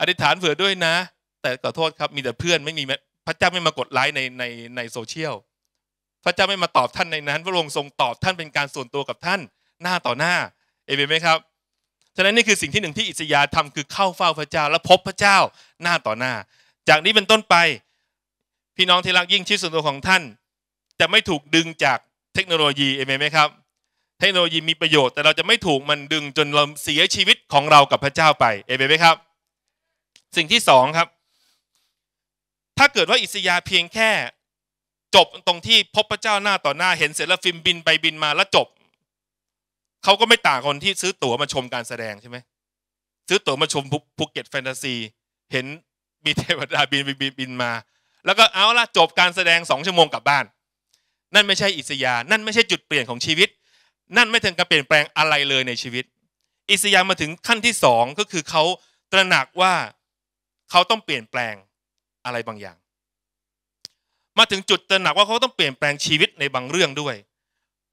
อธิษฐานเผื่อด้วยนะ แต่ขอโทษครับมีแต่เพื่อนไม่มีพระเจ้าไม่มากดไลค์ในในในโซเชียลพระเจ้าไม่มาตอบท่านในนั้นพระองค์ทรงตอบท่านเป็นการส่วนตัวกับท่านหน้าต่อหน้า เอเมนไหมครับ ฉะนั้นนี่คือสิ่งที่หนึ่งที่อิสยาห์ทำคือเข้าเฝ้าพระเจ้าและพบพระเจ้าหน้าต่อหน้า จากนี้เป็นต้นไป พี่น้องที่รักยิ่งชีวิตส่วนตัวของท่าน จะไม่ถูกดึงจากเทคโนโลยีเอเมนไหมครับ เทคโนโลยีมีประโยชน์แต่เราจะไม่ถูกมันดึงจนเราเสียชีวิตของเรากับพระเจ้าไปเอเมนไหมครับ สิ่งที่สองครับถ้าเกิดว่าอิสยาห์เพียงแค่จบตรงที่พบพระเจ้าหน้าต่อหน้าเห็นเสร็จแล้วฟิล์มบินไปบินมาแล้วจบเขาก็ไม่ต่างคนที่ซื้อตั๋วมาชมการแสดงใช่ไหมซื้อตั๋วมาชมภูเก็ตแฟนตาซีเห็นมีเทวดาบินบินบินมา แล้วก็เอาละจบการแสดงสองชั่วโมงกลับบ้าน นั่นไม่ใช่อิสยานั่นไม่ใช่จุดเปลี่ยนของชีวิต นั่นไม่ถึงกับเปลี่ยนแปลงอะไรเลยในชีวิต อิสยามาถึงขั้นที่สองก็คือเขาตระหนักว่าเขาต้องเปลี่ยนแปลงอะไรบางอย่างมาถึงจุดตระหนักว่าเขาต้องเปลี่ยนแปลงชีวิตในบางเรื่องด้วย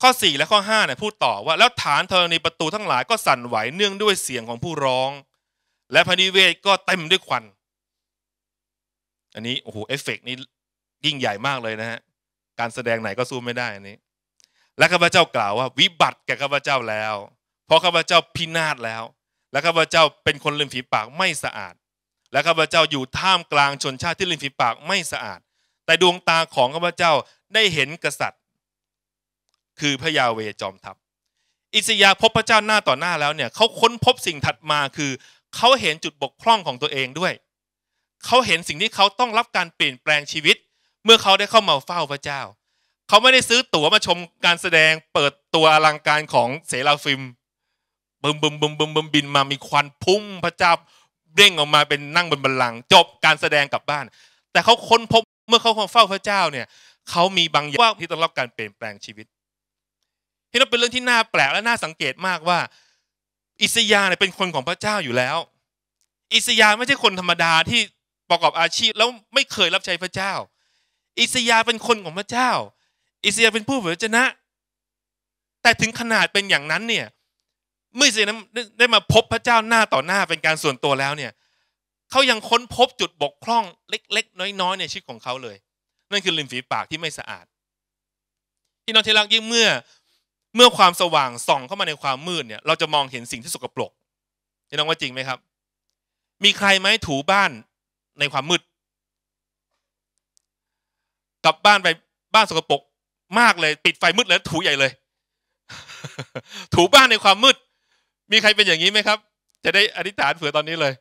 ข้อ 4 และข้อ5เนี่ยพูดต่อว่าแล้วฐานธรณีประตูทั้งหลายก็สั่นไหวเนื่องด้วยเสียงของผู้ร้อง และพนิเวศก็เต็มด้วยควัน อันนี้โอ้โหเอฟเฟกนี้ยิ่งใหญ่มากเลยนะฮะ การแสดงไหนก็สู้ไม่ได้อันนี้ และข้าพเจ้ากล่าวว่า วิบัติแก่ข้าพเจ้าแล้วเพราะข้าพเจ้าพินาศแล้ว และข้าพเจ้าเป็นคนลืมฝีปากไม่สะอาด และข้าพเจ้าอยู่ท่ามกลางชนชาติที่ลืมฝีปากไม่สะอาดแต่ดวงตาของข้าพเจ้าได้เห็นกษัตริย์ คือพระยาเวจอมทัพอิสยาพบพระเจ้าหน้าต่อหน้าแล้วเนี่ยเขาค้นพบสิ่งถัดมาคือเขาเห็นจุดบกพร่องของตัวเองด้วย เขาเห็นสิ่งที่เขาต้องรับการเปลี่ยนแปลงชีวิต เมื่อเขาได้เข้ามาเฝ้าพระเจ้า เขาไม่ได้ซื้อตั๋วมาชมการแสดงเปิดตัวอลังการของเสราฟิมบึมบึมบึมบึมบึมบินมามีควันพุ่งพระเจ้าเด้งออกมาเป็นนั่งบนบัลลังก์จบการแสดงกลับบ้าน แต่เขาค้นพบเมื่อเขาคงเฝ้าพระเจ้าเนี่ย เขามีบางอย่างที่ต้องรับการเปลี่ยนแปลงชีวิตที่นั่นเป็นเรื่องที่น่าแปลกและน่าสังเกตมากว่า อิสยาเนี่ยเป็นคนของพระเจ้าอยู่แล้ว อิสยาไม่ใช่คนธรรมดาที่ประกอบอาชีพแล้วไม่เคยรับใช้พระเจ้า อิสยาเป็นคนของพระเจ้า อิสยาเป็นผู้เผยชนะแต่ถึงขนาดเป็นอย่างนั้นเนี่ย เมื่ออิสยนได้มาพบพระเจ้าหน้าต่อหน้าเป็นการส่วนตัวแล้วเนี่ยเขายังค้นพบจุดบกพร่องเล็กๆน้อย ๆ ในชีวิตของเขาเลย นั่นคือริมฝีปากที่ไม่สะอาดที่น้องที่รักยิ่งเมื่อเมื่อความสว่างส่องเข้ามาในความมืดเนี่ย เราจะมองเห็นสิ่งที่สกปรกที่น้องว่าจริงไหมครับ มีใครไหมถูบ้านในความมืดกลับบ้านไปบ้านสกปรกมากเลย ปิดไฟมืดแล้วถูใหญ่เลย ถูบ้านในความมืด มีใครเป็นอย่างนี้ไหมครับ จะได้อธิษฐานเผื่อตอนนี้เลย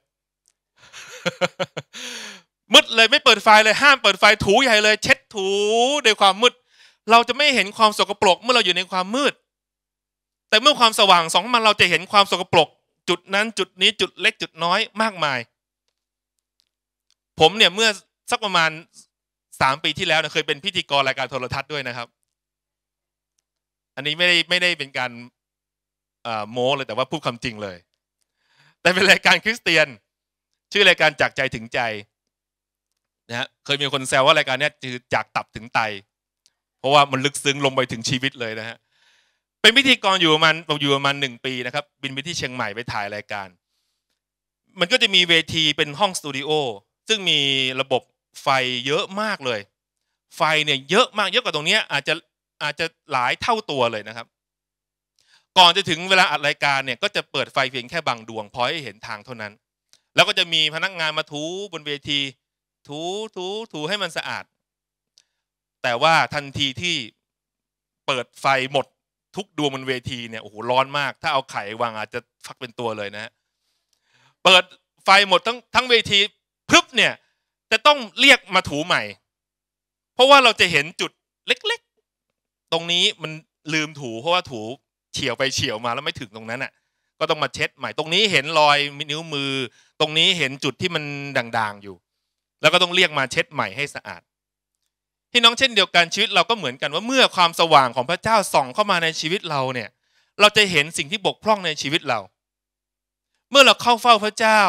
มืดเลยไม่เปิดไฟเลยห้ามเปิดไฟถูใหญ่เลยเช็ดถูในความมืดเราจะไม่เห็นความสกปรกเมื่อเราอยู่ในความมืด แต่เมื่อความสว่างสองมันเราจะเห็นความสกปรกจุดนั้นจุดนี้จุดเล็กจุดน้อยมากมาย ผมเนี่ยเมื่อสักประมาณสามปีที่แล้วเคยเป็นพิธีกรรายการโทรทัศน์ด้วยนะครับ อันนี้ไม่ได้ไม่ได้เป็นการโม้เลยแต่ว่าพูดคำจริงเลย แต่เป็นรายการคริสเตียนชื่อรายการจากใจถึงใจนะฮะเคยมีคนแซวว่ารายการนี้คือจากตับถึงไต เพราะว่ามันลึกซึ้งลงไปถึงชีวิตเลยนะฮะเป็นพิธีกรอยู่ประมาณอยู่ประมาณหนึ่งปีนะครับ บินไปที่เชียงใหม่ไปถ่ายรายการ มันก็จะมีเวทีเป็นห้องสตูดิโอซึ่งมีระบบไฟเยอะมากเลย ไฟเนี่ยเยอะมากเยอะกว่าตรงนี้อาจจะอาจจะหลายเท่าตัวเลยนะครับ ก่อนจะถึงเวลาอัดรายการเนี่ยก็จะเปิดไฟเพียงแค่บางดวงพอให้เห็นทางเท่านั้นแล้วก็จะมีพนักงานมาถูบนเวที ถูถูถูให้มันสะอาด แต่ว่าทันทีที่เปิดไฟหมด ทุกดวงบนเวทีเนี่ยโอ้โหร้อนมาก ถ้าเอาไข่วางอาจจะฟักเป็นตัวเลยนะฮะเปิดไฟหมด ทั้งทั้งเวทีพึบเนี่ยจะต้องเรียกมาถูใหม่ เพราะว่าเราจะเห็นจุดเล็ก ๆ ตรงนี้มันลืมถู เพราะว่าถูเฉียวไปเฉียวมา แล้วไม่ถึงตรงนั้นอ่ะ ก็ต้องมาเช็ดใหม่ตรงนี้เห็นรอยนิ้วมือตรงนี้เห็นจุดที่มันด่างๆ อยู่ แล้วก็ต้องเรียกมาเช็ดใหม่ให้สะอาดพี่น้องเช่นเดียวกันชีวิตเราก็เหมือนกันว่าเมื่อความสว่างของพระเจ้า ส่องเข้ามาในชีวิตเราเนี่ยเราจะเห็นสิ่งที่บกพร่องในชีวิตเรา เมื่อเราเข้าเฝ้าพระเจ้า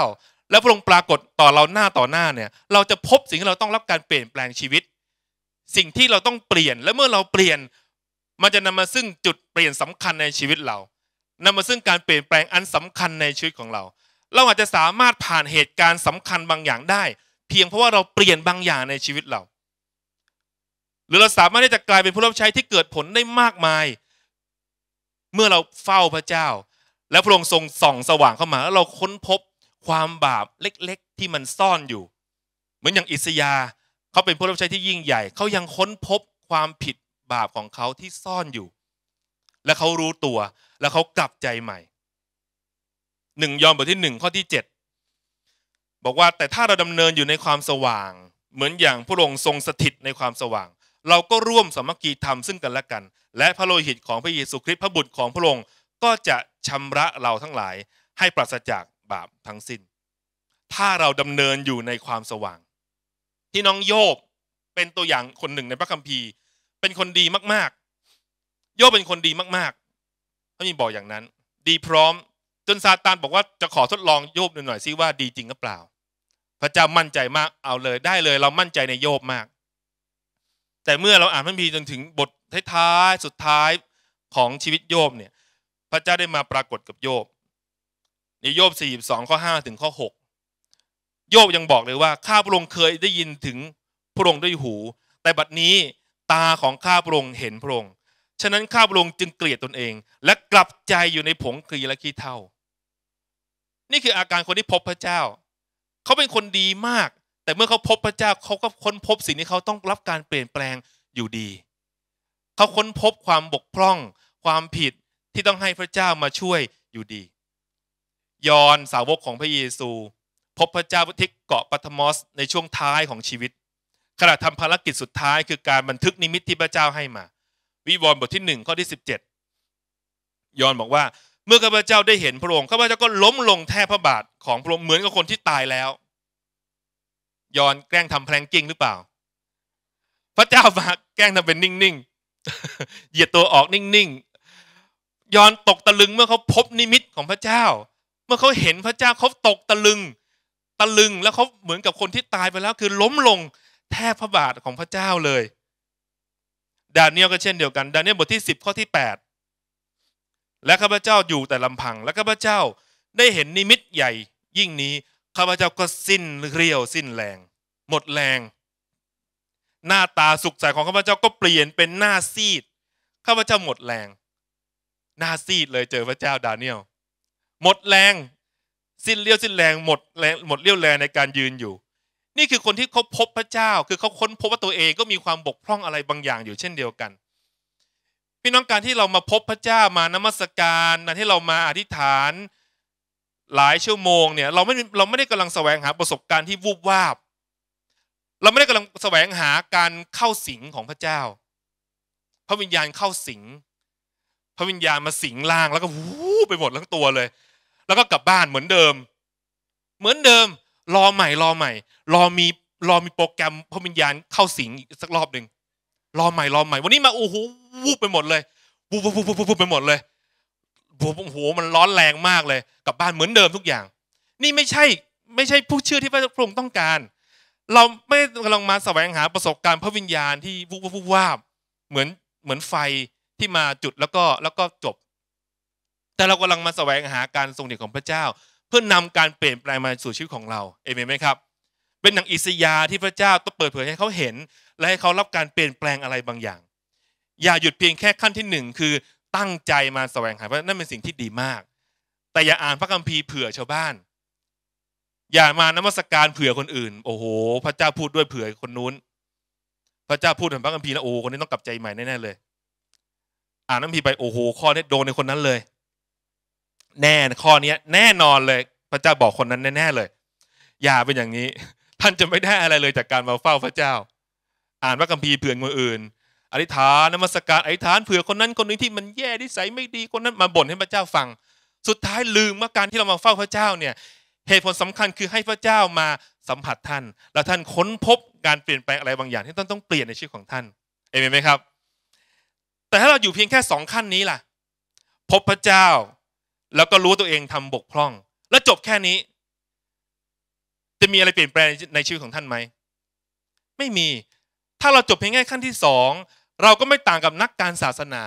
แล้วพระองค์ปรากฏต่อเราหน้าต่อหน้าเนี่ยเราจะพบสิ่งที่เราต้องรับการเปลี่ยนแปลงชีวิต สิ่งที่เราต้องเปลี่ยนและเมื่อเราเปลี่ยนมันจะนำมาซึ่งจุดเปลี่ยนสำคัญในชีวิตเรา นำมาซึ่งการเปลี่ยนแปลงอันสำคัญในชีวิตของเราเราอาจจะสามารถผ่านเหตุการณ์สำคัญบางอย่างได้ เพียงเพราะว่าเราเปลี่ยนบางอย่างในชีวิตเรา หรือเราสามารถที่จะกลายเป็นผู้รับใช้ที่เกิดผลได้มากมาย เมื่อเราเฝ้าพระเจ้า และพระองค์ทรงส่องสว่างเข้ามาแล้วเราค้นพบความบาปเล็กๆ ที่มันซ่อนอยู่ เหมือนอย่างอิสยาเขาเป็นผู้รับใช้ที่ยิ่งใหญ่ เขายังค้นพบความผิดบาปของเขาที่ซ่อนอยู่ และเขารู้ตัว และเขากลับใจใหม่หนึ่งยอห์นบทที่หนึ่งข้อที่เจ็ดบอกว่าแต่ถ้าเราดำเนินอยู่ในความสว่าง เหมือนอย่างพระองค์ทรงสถิตในความสว่าง เราก็ร่วมสมัคคีธรรมซึ่งกันและกัน และพระโลหิตของพระเยซูคริสต์พระบุตรของพระองค์ก็จะชำระเราทั้งหลายให้ปราศจากบาปทั้งสิ้น ถ้าเราดำเนินอยู่ในความสว่างที่น้องโยบเป็นตัวอย่างคนหนึ่งในพระคัมภีร์ เป็นคนดีมากๆโยบเป็นคนดีมากๆเขามีบอกอย่างนั้นดีพร้อมจนซาตานบอกว่าจะขอทดลองโยบหน่อยซิว่าดีจริงหรือเปล่า พระเจ้ามั่นใจมาก เอาเลยได้เลยเรามั่นใจในโยบมาก แต่เมื่อเราอ่านพระคัมภีร์จนถึงบทท้ายสุดท้ายของชีวิตโยบเนี่ย พระเจ้าได้มาปรากฏกับโยบในโยบ42 ข้อ 5 ถึงข้อ 6 โยบยังบอกเลยว่าข้าพระองค์เคยได้ยินถึงพระองค์ด้วยหู แต่บัดนี้ตาของข้าพระองค์เห็นพระองค์ ฉะนั้นข้าพระองค์จึงเกลียดตนเอง และกลับใจอยู่ในผงคลีและขี้เท่านี่คืออาการคนที่พบพระเจ้า เขาเป็นคนดีมาก แต่เมื่อเขาพบพระเจ้าเขาก็ค้นพบสิ่งที่เขาต้องรับการเปลี่ยนแปลงอยู่ดี เขาค้นพบความบกพร่อง ความผิดที่ต้องให้พระเจ้ามาช่วยอยู่ดี ยอนสาวกของพระเยซู พบพระเจ้าทิ่เกาะปัทมอสในช่วงท้ายของชีวิต ขณะทำภารกิจสุดท้ายคือการบันทึกนิมิตที่พระเจ้าให้มา วิวรณ์บทที่หนึ่งข้อที่สิบเจ็ดยอนบอกว่าเมื่อข้าพเจ้าได้เห็นพระองค์ข้าพเจ้าก็ล้มลงแทบพระบาทของพระองค์เหมือนกับคนที่ตายแล้วยอนแกล้งทำแพลงกิ้งหรือเปล่า พระเจ้ามาแกล้งทำเป็นนิ่งๆเหยียดตัวออกนิ่งๆยอนตกตะลึงเมื่อเขาพบนิมิตของพระเจ้า เมื่อเขาเห็นพระเจ้าเขาตกตะลึง ตะลึงแล้วเขาเหมือนกับคนที่ตายไปแล้ว คือล้มลงแทบพระบาทของพระเจ้าเลยดาเนียลก็เช่นเดียวกันดาเนียลบทที่ 10ข้อที่ 8และข้าพเจ้าอยู่แต่ลำพังและข้าพเจ้าได้เห็นนิมิตใหญ่ ยิ่งนี้ข้าพเจ้าก็สิ้นเรียวสิ้นแรง หมดแรง หน้าตาสุขใสของข้าพเจ้าก็เปลี่ยนเป็นหน้าซีดข้าพเจ้าหมดแรงหน้าซีดเลยเจอพระเจ้าดาเนียลหมดแรง สิ้นเรียวสิ้นแรงหมดแรงหมดเรียวแรงในการยืนอยู่ นี่คือคนที่เขาพบพระเจ้าคือเขาค้นพบว่าตัวเองก็มีความบกพร่องอะไรบางอย่างอยู่เช่นเดียวกันพี่น้องการที่เรามาพบพระเจ้ามานมัสการการที่เรามาอธิษฐานหลายชั่วโมงเนี่ยเราไม่เราไม่ได้กำลังแสวงหาประสบการณ์ที่วูบวาบเราไม่ได้กำลังแสวงหาการเข้าสิงของพระเจ้า พระวิญญาณเข้าสิงพระวิญญาณมาสิงล่างแล้วก็วูไปหมดทั้งตัวเลย แล้วก็กลับบ้านเหมือนเดิม เหมือนเดิม รอใหม่ รอใหม่ รอมีรอมีโปรแกรมพระวิญญาณเข้าสิงอีกสักรอบหนึ่งรอใหม่รอใหม่ วันนี้มาโอ้โหวูบไปหมดเลยวูบวูบวูบวูบไปหมดเลยโอ้โหมันร้อนแรงมากเลยกลับบ้านเหมือนเดิมทุกอย่าง นี่ไม่ใช่ไม่ใช่ผู้เชื่อที่พระองค์ต้องการ เราไม่กำลังมาแสวงหาประสบการณ์พระวิญญาณที่วูบวูบวาบเหมือนเหมือนไฟที่มาจุดแล้วก็แล้วก็จบ แต่เรากำลังมาแสวงหาการทรงเดชของพระเจ้า เพื่อนำการเปลี่ยนแปลงมาสู่ชีวิตของเรา เอเมนไหมครับเป็นหนังอิสยาที่พระเจ้าต้องเปิดเผยให้เขาเห็น และให้เขารับการเปลี่ยนแปลงอะไรบางอย่าง อย่าหยุดเพียงแค่ขั้นที่หนึ่งคือตั้งใจมาแสวงหาเพราะนั่นเป็นสิ่งที่ดีมาก แต่อย่าอ่านพระคัมภีร์เผื่อชาวบ้าน อย่ามานมัสการเผื่อคนอื่น โอ้โห พระเจ้าพูดด้วยเผื่อคนนู้น พระเจ้าพูดถึงพระคัมภีร์แล้วโอ้คนนี้ต้องกลับใจใหม่แน่ๆเลย อ่านพระคัมภีร์ไปโอ้โห ข้อนี้โดนในคนนั้นเลย แน่ข้อนี้แน่นอนเลยพระเจ้าบอกคนนั้นแน่ๆเลย อย่าเป็นอย่างนี้ท่านจะไม่ได้อะไรเลยจากการมาเฝ้าพระเจ้า อ่านพระคัมภีร์เผื่อคนอื่นอธิษฐานนมัสการอธิษฐานเผื่อคนนั้นคนนี้ที่มันแย่นิสัยไม่ดีคนนั้นมาบ่นให้พระเจ้าฟัง สุดท้ายลืมว่าการที่เรามาเฝ้าพระเจ้าเนี่ย เหตุผลสำคัญคือให้พระเจ้ามาสัมผัสท่าน แล้วท่านค้นพบการเปลี่ยนแปลงอะไรบางอย่าง ที่ท่านต้องเปลี่ยนในชีวิตของท่าน เอเมนไหมครับ แต่ถ้าเราอยู่เพียงแค่สองขั้นนี้ล่ะ พบพระเจ้า แล้วก็รู้ตัวเองทำบกพร่อง แล้วจบแค่นี้จะมีอะไรเปลี่ยนแปลงในชีวิตของท่านไหม ไม่มีถ้าเราจบเพียงแค่ขั้นที่สองเราก็ไม่ต่างกับนักการศาสนา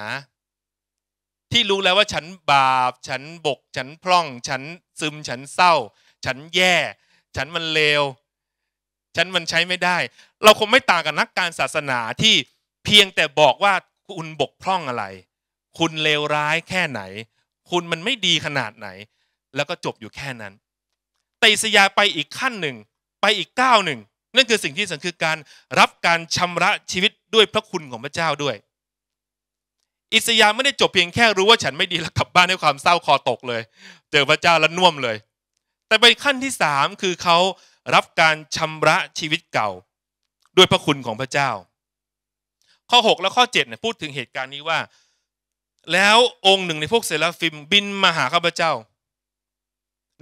ที่รู้แล้วว่าฉันบาปฉันบก ฉันพร่อง ฉันซึมฉันเศร้า ฉันแย่ ฉันมันเลว ฉันมันใช้ไม่ได้ เราคงไม่ต่างกับนักการศาสนาที่เพียงแต่บอกว่าคุณบกพร่องอะไร คุณเลวร้ายแค่ไหน คุณมันไม่ดีขนาดไหน แล้วก็จบอยู่แค่นั้นแต่อิสยาไปอีกขั้นหนึ่งไปอีกก้าวหนึ่งนั่นคือสิ่งที่สังคือการรับการชำระชีวิตด้วยพระคุณของพระเจ้าด้วย อิสยาไม่ได้จบเพียงแค่รู้ว่าฉันไม่ดีแล้วกลับบ้านด้วยความเศร้าคอตกเลย เจอพระเจ้าแล้วน่วมเลย แต่ไปขั้นที่สามคือเขารับการชำระชีวิตเก่าด้วยพระคุณของพระเจ้า ข้อ6และข้อ7เนี่ยพูดถึงเหตุการณ์นี้ว่า แล้วองค์หนึ่งในพวกเซราฟิมบินมาหาข้าพเจ้า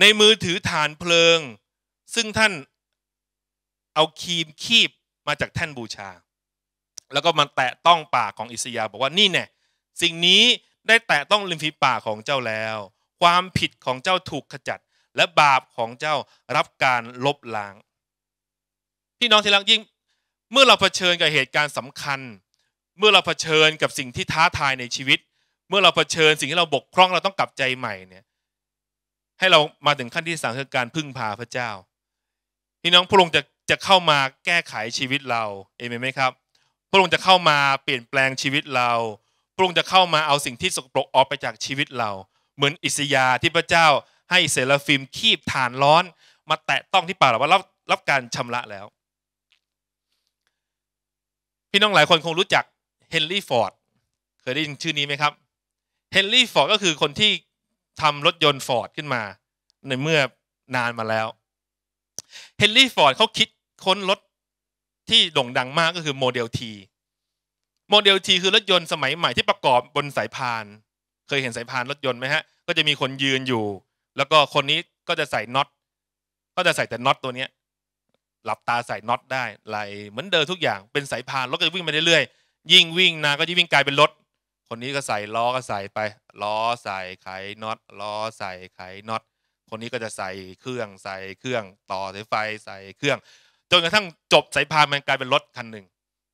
ในมือถือฐานเพลิง ซึ่งท่านเอาครีมคีบมาจากแท่นบูชา แล้วก็มาแตะต้องปากของอิสยาบอกว่านี่แน่สิ่งนี้ได้แตะต้องลิมฟีปากของเจ้าแล้ว ความผิดของเจ้าถูกขจัดและบาปของเจ้ารับการลบล้างพี่น้องที่รักยิ่งเมื่อเราเผชิญกับเหตุการณ์สำคัญ เมื่อเราเผชิญกับสิ่งที่ท้าทายในชีวิต เมื่อเราเผชิญสิ่งที่เราบกพร่องเราต้องกลับใจใหม่เนี่ยให้เรามาถึงขั้นที่สามคือการพึ่งพาพระเจ้าพี่น้องพระองค์จะจะเข้ามาแก้ไขชีวิตเราเอเมนไหมครับ พระองค์จะเข้ามาเปลี่ยนแปลงชีวิตเรา พระองค์จะเข้ามาเอาสิ่งที่สกปรกออกไปจากชีวิตเรา เหมือนอิสยาที่พระเจ้าให้เซลฟิมคีบฐานร้อน มาแตะต้องที่ปากเราว่ารับรับการชำระแล้วพี่น้องหลายคนคงรู้จักเฮนรี่ฟอร์ดเคยได้ยินชื่อนี้ไหมครับเฮนรี่ฟอร์ดก็คือคนที่ทำรถยนต์ ฟอร์ดขึ้นมาในเมื่อนานมาแล้ว เฮนรี่ฟอร์ดเขาคิดค้นรถที่โด่งดังมากก็คือโมเดลทีโมเดลทีคือรถยนต์สมัยใหม่ที่ประกอบบนสายพาน เคยเห็นสายพานรถยนต์ไหมฮะ ก็จะมีคนยืนอยู่ แล้วก็คนนี้ก็จะใส่น็อต ก็จะใส่แต่น็อตตัวเนี้ยหลับตาใส่น็อตได้ไหลเหมือนเดิมทุกอย่าง เป็นสายพาน รถก็จะวิ่งไปเรื่อยๆยิ่งวิ่งนาก็จะวิ่งกลายเป็นรถคนนี้ก็ใส่ล้อก็ใส่ไป ล้อ ใส่ไขน็อตล้อใส่ไขน็อตคนนี้ก็จะใส่เครื่องใส่เครื่องต่อสายไฟใส่เครื่อง จนกระทั่งจบสายพานมันกลายเป็นรถคันหนึ่ง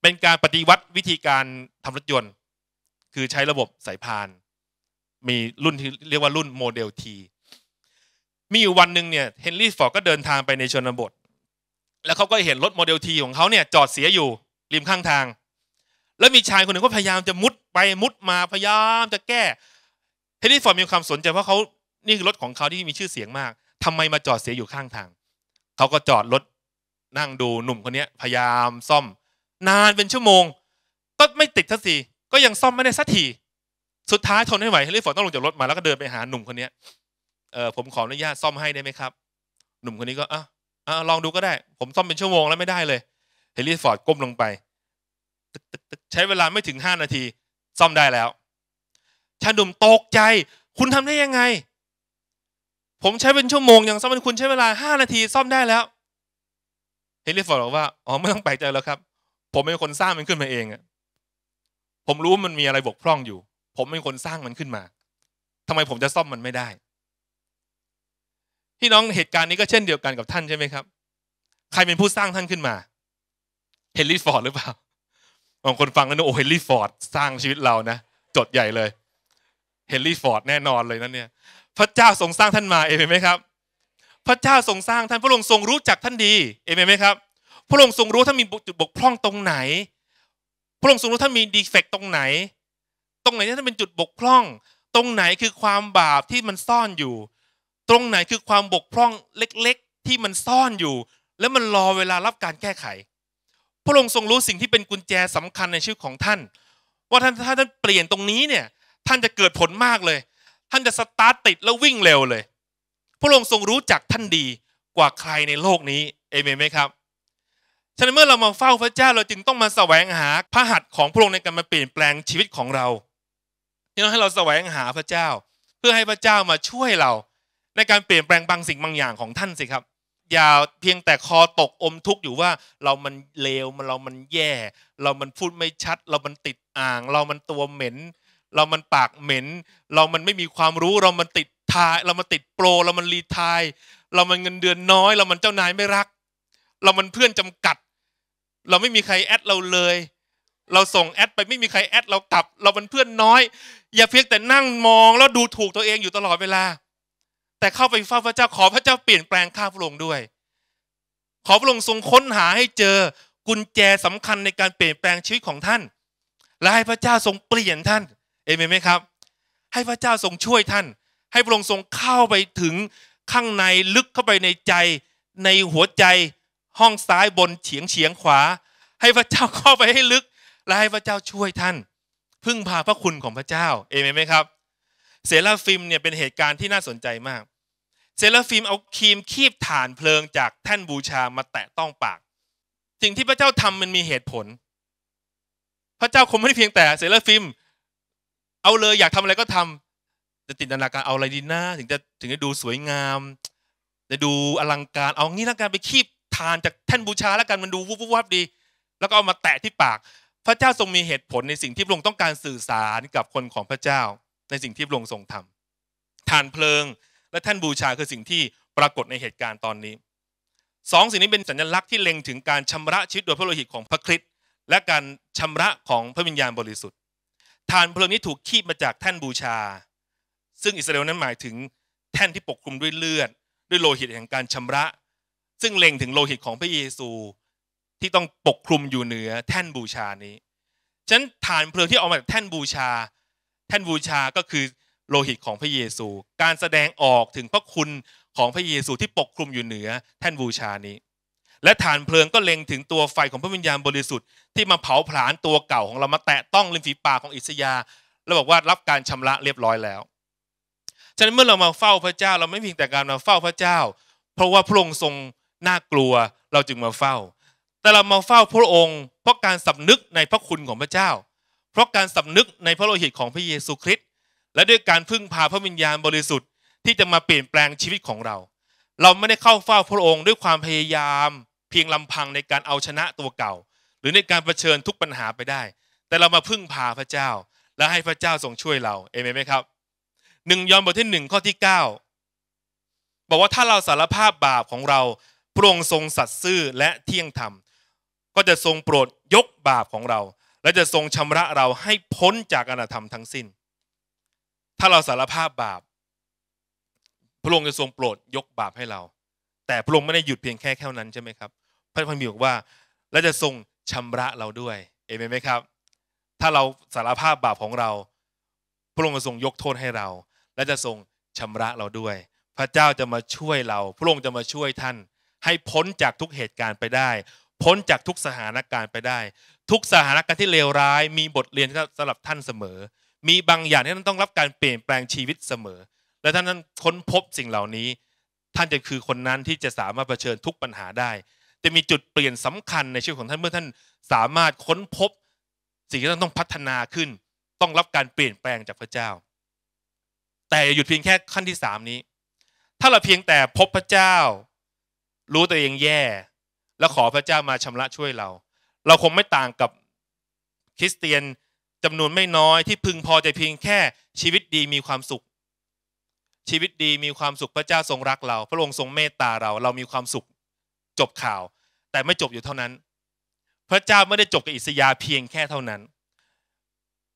เป็นการปฏิวัติวิธีการทำรถยนต์ คือใช้ระบบสายพาน มีรุ่นที่เรียกว่ารุ่นโมเดลทีมีอยู่วันหนึ่งเนี่ยเฮนรี่ฟอร์ดก็เดินทางไปในชนบทแล้วเขาก็เห็นรถโมเดลทีของเขาเนี่ยจอดเสียอยู่ริมข้างทางแล้วมีชายคนหนึ่งก็พยายามจะมุดไปมุดมาพยายามจะแก้เฮนรี่ฟอร์ดมีความสนใจ เพราะเขานี่คือรถของเขาที่มีชื่อเสียงมากทำไมมาจอดเสียอยู่ข้างทาง เขาก็จอดรถ นั่งดูหนุ่มคนนี้พยายามซ่อม นานเป็นชั่วโมง ก็ไม่ติดสักทีก็ยังซ่อมไม่ได้สักทีสุดท้ายทนไม่ไหวเฮนรี่ฟอร์ดต้องลงจากรถมาแล้วก็เดินไปหาหนุ่มคนนี้เออผมขออนุญาตซ่อมให้ได้ไหมครับ หนุ่มคนนี้ก็อ่ะอ่ะลองดูก็ได้ ผมซ่อมเป็นชั่วโมงแล้วไม่ได้เลยเฮนรี่ฟอร์ดก้มลงไปึกตึกตึกใช้เวลาไม่ถึงห้านาที ซ่อมได้แล้วชายหนุ่มตกใจ คุณทำได้ยังไง ผมใช้เป็นชั่วโมงอย่างซ่อมคุณใช้เวลาห้านาทีซ่อมได้แล้วเฮลิฟอร์ดบอกว่าอ๋อไม่ต้องแปลกใจแล้วครับ ผมเป็นคนสร้างมันขึ้นมาเองอะผมรู้มันมีอะไรบกพร่องอยู่ ผมเป็นคนสร้างมันขึ้นมา ทำไมผมจะซ่อมมันไม่ได้พี่น้องเหตุการณ์นี้ก็เช่นเดียวกันกับท่านใช่ไหมครับ ใครเป็นผู้สร้างท่านขึ้นมาเฮลิฟอร์ดหรือเปล่าบางคนฟังแล้วนกโอ้เฮนรี่ฟอร์ดสร้างชีวิตเรานะจดใหญ่เลยเฮนรี่ฟอร์ดแน่นอนเลยนั่นเนี่ยพระเจ้าทรงสร้างท่านมาเอเมนไหมครับพระเจ้าทรงสร้างท่านพระองค์ทรงรู้จักท่านดีเอเมนไหมครับพระองค์ทรงรู้ท่านมีจุดบกพร่องตรงไหน พระองค์ทรงรู้ท่านมีดีเฟกต์ตรงไหน ตรงไหนที่ท่านเป็นจุดบกพร่อง ตรงไหนคือความบาปที่มันซ่อนอยู่ ตรงไหนคือความบกพร่องเล็กๆที่มันซ่อนอยู่ แล้วมันรอเวลารับการแก้ไขพระองค์ทรงรู้สิ่งที่เป็นกุญแจสำคัญในชีวิตของท่าน ว่าท่านถ้าท่านเปลี่ยนตรงนี้เนี่ยท่านจะเกิดผลมากเลย ท่านจะสตาร์ตติดแล้ววิ่งเร็วเลยพระองค์ทรงรู้จักท่านดีกว่าใครในโลกนี้เอเมนไหมครับฉะนั้นเมื่อเรามาเฝ้าพระเจ้าเราจึงต้องมาแสวงหาพระหัตถ์ของพระองค์ในการมาเปลี่ยนแปลงชีวิตของเราที่ต้องให้เราแสวงหาพระเจ้า เพื่อให้พระเจ้ามาช่วยเราในการเปลี่ยนแปลงบางสิ่งบางอย่างของท่านสิครับอย่าเพียงแต่คอตกอมทุกข์อยู่ว่า เรามันเลวมันเรามันแย่ เรามันพูดไม่ชัด เรามันติดอ่าง เรามันตัวเหม็น เรามันปากเหม็น เรามันไม่มีความรู้เรามันติดทายเรามันติดโปรเรามันรีทายเรามันเงินเดือนน้อย เรามันเจ้านายไม่รัก เรามันเพื่อนจำกัด เราไม่มีใครแอดเราเลย เราส่งแอดไปไม่มีใครแอดเรากลับ เรามันเพื่อนน้อย อย่าเพียงแต่นั่งมองแล้วดูถูกตัวเองอยู่ตลอดเวลาแต่เข้าไปเฝ้าพระเจ้าขอพระเจ้าเปลี่ยนแปลงข้าพระองค์ด้วย ขอพระองค์ทรงค้นหาให้เจอกุญแจสำคัญในการเปลี่ยนแปลงชีวิต ของท่าน และให้พระเจ้าทรงเปลี่ยนท่าน เอเมนไหมครับ ให้พระเจ้าทรงช่วยท่าน ให้พระองค์ทรงเข้าไปถึงข้างในลึกเข้าไปในใจ ในหัวใจ ห้องซ้ายบนเฉียงเฉียงขวา ให้พระเจ้าเข้าไปให้ลึกและให้พระเจ้าช่วยท่าน พึ่งพาพระคุณของพระเจ้าเอเมนไหมครับเซราฟิมเนี่ยเป็นเหตุการณ์ที่น่าสนใจมาก เซราฟิมเอาครีมคีบฐานเพลิงจากแท่นบูชามาแตะต้องปาก สิ่งที่พระเจ้าทำมันมีเหตุผล พระเจ้าคงไม่เพียงแต่เซราฟิมเอาเลยอยากทำอะไรก็ทำจะติดนาการเอาอะไรดีนะถึงจะถึงจะดูสวยงามจะดูอลังการเอางี้แล้วกันไปคีบทานจากแท่นบูชาแล้วกันมันดูวุบวับดี แล้วก็เอามาแตะที่ปาก พระเจ้าทรงมีเหตุผลในสิ่งที่พระองค์ต้องการสื่อสารกับคนของพระเจ้าในสิ่งที่พระองค์ทรงทำฐานเพลิงและท่านบูชาคือสิ่งที่ปรากฏในเหตุการณ์ตอนนี้ สองสิ่งนี้เป็นสัญลักษณ์ที่เล็งถึงการชำระชีวิตโดยพระโลหิตของพระคริสต์และการชำระของพระวิญญาณบริสุทธิ์ฐานเพลิงนี้ ถูกคีบมาจากแท่นบูชา ซึ่งอิสราเอลนั้นหมายถึง แท่นที่ปกคลุมด้วยเลือด ด้วยโลหิตแห่งการชำระ ซึ่งเล็งถึงโลหิตของพระเยซู ที่ต้องปกคลุมอยู่เหนือแท่นบูชานี้ ฉะนั้นฐานเพลิงที่ออกมาจากแท่นบูชาแท่นบูชาก็คือโลหิตของพระเยซูการแสดงออกถึงพระคุณของพระเยซูที่ปกคลุมอยู่เหนือแท่นบูชานี้ และฐานเพลิงก็เล็งถึงตัวไฟของพระวิญญาณบริสุทธิ์ที่มาเผาผลาญตัวเก่าของเรามาแตะต้องริมฝีปากของอิสยาแล้วบอกว่ารับการชำระเรียบร้อยแล้วฉะนั้นเมื่อเรามาเฝ้าพระเจ้า เราไม่เพียงแต่การมาเฝ้าพระเจ้า เพราะว่าพระองค์ทรงน่ากลัวเราจึงมาเฝ้า แต่เรามาเฝ้าพระองค์เพราะการสำนึกในพระคุณของพระเจ้าเพราะการสำนึกในพระโลหิตของพระเยซูคริสต์และด้วยการพึ่งพาพระวิญญาณบริสุทธิ์ที่จะมาเปลี่ยนแปลงชีวิตของเรา เราไม่ได้เข้าเฝ้าพระองค์ด้วยความพยายาม เพียงลำพังในการเอาชนะตัวเก่า หรือในการเผชิญทุกปัญหาไปได้ แต่เรามาพึ่งพาพระเจ้าและให้พระเจ้าทรงช่วยเรา เอเมนไหมครับหนึ่งยอห์นบทที่หนึ่งข้อที่9บอกว่าถ้าเราสารภาพบาปของเราพระองค์ทรงสัตย์ซื่อและเที่ยงธรรมก็จะทรงโปรดยกบาปของเราและจะทรงชำระเราให้พ้นจากอนาธรรมทั้งสิ้น ถ้าเราสารภาพบาป พระองค์จะทรงโปรดยกบาปให้เรา แต่พระองค์ไม่ได้หยุดเพียงแค่แค่นั้นใช่ไหมครับ พระพัมภีรบอกว่าและจะทรงชำระเราด้วย เอเมนไหมครับ ถ้าเราสารภาพบาปของเรา พระองค์จะทรงยกโทษให้เรา และจะทรงชำระเราด้วย พระเจ้าจะมาช่วยเรา พระองค์จะมาช่วยท่าน ให้พ้นจากทุกเหตุการณ์ไปได้พ้นจากทุกสถานการณ์ไปได้ ทุกสถานการณ์ที่เลวร้าย มีบทเรียนสำหรับท่านเสมอ มีบางอย่างที่ท่านต้องรับการเปลี่ยนแปลงชีวิตเสมอ และท่านนั้นค้นพบสิ่งเหล่านี้ท่านจะคือคนนั้นที่จะสามารถเผชิญทุกปัญหาได้ จะมีจุดเปลี่ยนสำคัญในชีวิตของท่านเมื่อท่าน สามารถค้นพบสิ่งที่ท่านต้องพัฒนาขึ้น ต้องรับการเปลี่ยนแปลงจากพระเจ้า แต่หยุดเพียงแค่ขั้นที่สามนี้ ถ้าเราเพียงแต่พบพระเจ้า รู้ตัวเองแย่และขอพระเจ้ามาชำระช่วยเรา เราคงไม่ต่างกับคริสเตียนจำนวนไม่น้อยที่พึงพอใจเพียงแค่ชีวิตดีมีความสุข ชีวิตดีมีความสุขพระเจ้าทรงรักเราพระองค์ทรงเมตตาเราเรามีความสุขจบข่าว แต่ไม่จบอยู่เท่านั้น พระเจ้าไม่ได้จบกับอิสยาเพียงแค่เท่านั้น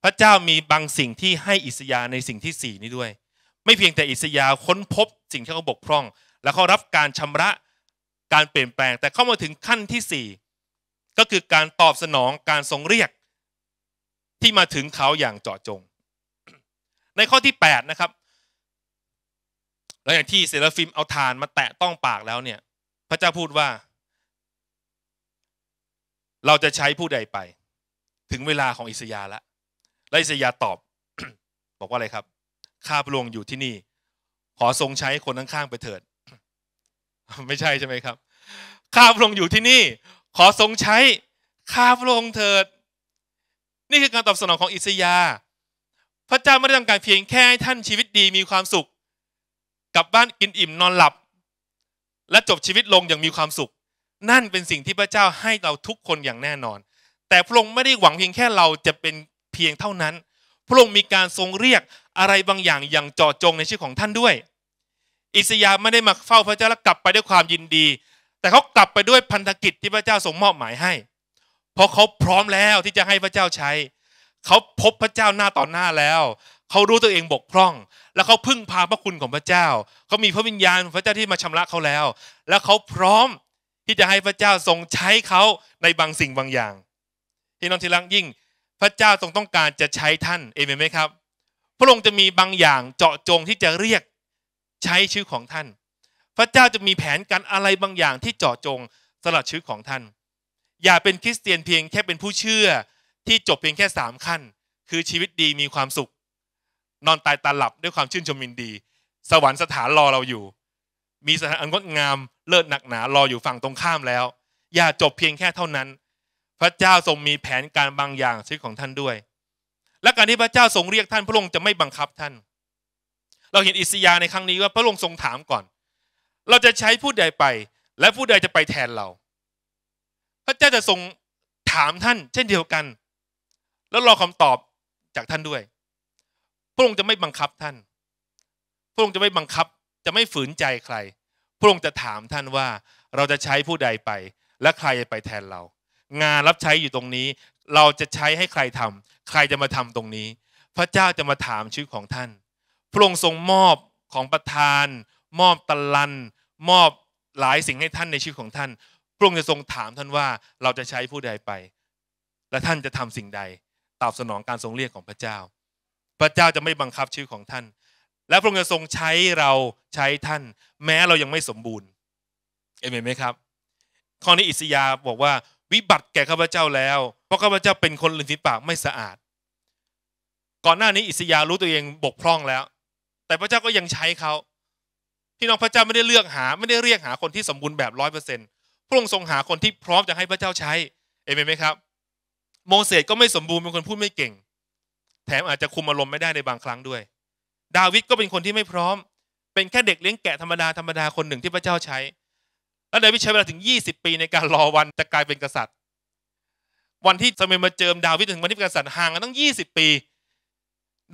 พระเจ้ามีบางสิ่งที่ให้อิสยาในสิ่งที่สี่นี้ด้วย ไม่เพียงแต่อิสยาค้นพบสิ่งที่เขาบกพร่อง แล้วเขารับการชำระการเปลี่ยนแปลงแต่เข้ามาถึงขั้นที่ 4 ก็คือการตอบสนองการทรงเรียกที่มาถึงเขาอย่างเจาะจง ในข้อที่8นะครับหลังอย่างที่เซราฟิมเอาทานมาแตะต้องปากแล้วเนี่ย พระเจ้าพูดว่า เราจะใช้ผู้ใดไป ถึงเวลาของอิสยาละ และอิสยาตอบ บอกว่าอะไรครับ ข้าพระองค์อยู่ที่นี่ ขอทรงใช้คนข้างๆไปเถิดไม่ใช่ใช่ไหมครับข้าพระองค์อยู่ที่นี่ขอทรงใช้ข้าพระองค์เถิด นี่คือการตอบสนองของอิสยา พระเจ้าไม่ได้ต้องการเพียงแค่ให้ท่านชีวิตดีมีความสุขกลับบ้านกินอิ่มนอนหลับ และจบชีวิตลงอย่างมีความสุข นั่นเป็นสิ่งที่พระเจ้าให้เราทุกคนอย่างแน่นอน แต่พระองค์ไม่ได้หวังเพียงแค่เราจะเป็นเพียงเท่านั้น พระองค์มีการทรงเรียกอะไรบางอย่างอย่างจอจงในชื่อของท่านด้วยอิสยาไม่ได้มาเฝ้าพระเจ้า แล้วกลับไปด้วยความยินดี แต่เขากลับไปด้วยพันธกิจที่พระเจ้าทรงมอบหมายให้เพราะเขาพร้อมแล้วที่จะให้พระเจ้าใช้เขาพบพระเจ้าหน้าต่อหน้าแล้วเขารู้ตัวเองบกพร่อง แล้วเขาพึ่งพาพระคุณของพระเจ้าเขามีพระวิญญาณพระเจ้าที่มาชำระเขาแล้ว และเขาพร้อมที่จะให้พระเจ้าทรงใช้เขาในบางสิ่งบางอย่างพี่น้องที่รักยิ่งพระเจ้าทรงต้องการจะใช้ท่านเอเมนไหมครับพระองค์จะมีบางอย่างเจาะจงที่จะเรียกใช้ชื่อของท่าน พระเจ้าจะมีแผนการอะไรบางอย่างที่เจาะจงสลัดชื่อของท่าน อย่าเป็นคริสเตียนเพียงแค่เป็นผู้เชื่อที่จบเพียงแค่สามขั้น คือชีวิตดีมีความสุข นอนตายตาหลับด้วยความชื่นชมยินดี สวรรค์สถานรอเราอยู่ มีสถานอันงดงามเลิศหนักหนารออยู่ฝั่งตรงข้ามแล้ว อย่าจบเพียงแค่เท่านั้น พระเจ้าทรงมีแผนการบางอย่างชีวิตของท่านด้วย และการที่พระเจ้าทรงเรียกท่านพระองค์จะไม่บังคับท่านเราเห็นอิสยาในครั้งนี้ว่าพระองค์ทรงถามก่อน เราจะใช้ผู้ใดไป และผู้ใดจะไปแทนเรา พระเจ้าจะทรงถามท่าน เช่นเดียวกัน แล้วรอคำตอบจากท่านด้วย พระองค์จะไม่บังคับท่าน พระองค์จะไม่บังคับ จะไม่ฝืนใจใคร พระองค์จะถามท่านว่า เราจะใช้ผู้ใดไป และใครจะไปแทนเรา งานรับใช้อยู่ตรงนี้ เราจะใช้ให้ใครทำ ใครจะมาทำตรงนี้ พระเจ้าจะมาถามชีวิตของท่านพระองค์ทรงมอบของประทาน มอบตะลัน มอบหลายสิ่งให้ท่านในชีวิตของท่าน พระองค์จะทรงถามท่านว่าเราจะใช้ผู้ใดไป และท่านจะทำสิ่งใด ตอบสนองการทรงเรียกของพระเจ้า พระเจ้าจะไม่บังคับชีวิตของท่าน และพระองค์จะทรงใช้เราใช้ท่าน แม้เรายังไม่สมบูรณ์เอเมนไหมครับข้อนี้อิสยาบอกว่าวิบัติแก่ข้าพเจ้าแล้ว เพราะข้าพเจ้าเป็นคนลิ้นฝีปากไม่สะอาด ก่อนหน้านี้อิสยารู้ตัวเองบกพร่องแล้วแต่พระเจ้าก็ยังใช้เขาพี่น้องพระเจ้าไม่ได้เลือกหาไม่ได้เรียกหาคนที่สมบูรณ์แบบร้อยเปอร์เซ็นต์พระองค์ทรงหาคนที่พร้อมจะให้พระเจ้าใช้เอเมนไหมครับ โมเสสก็ไม่สมบูรณ์เป็นคนพูดไม่เก่ง แถมอาจจะคุมอารมณ์ไม่ได้ในบางครั้งด้วย ดาวิดก็เป็นคนที่ไม่พร้อม เป็นแค่เด็กเลี้ยงแกะธรรมดาธรรมดาคนหนึ่งที่พระเจ้าใช้ แล้วดาวิดใช้เวลาถึง 20 ปีในการรอวันจะกลายเป็นกษัตริย์ วันที่สมัยมาเจิมดาวิดถึงวันที่เป็นกษัตริย์ห่างกันตั้ง20 ปี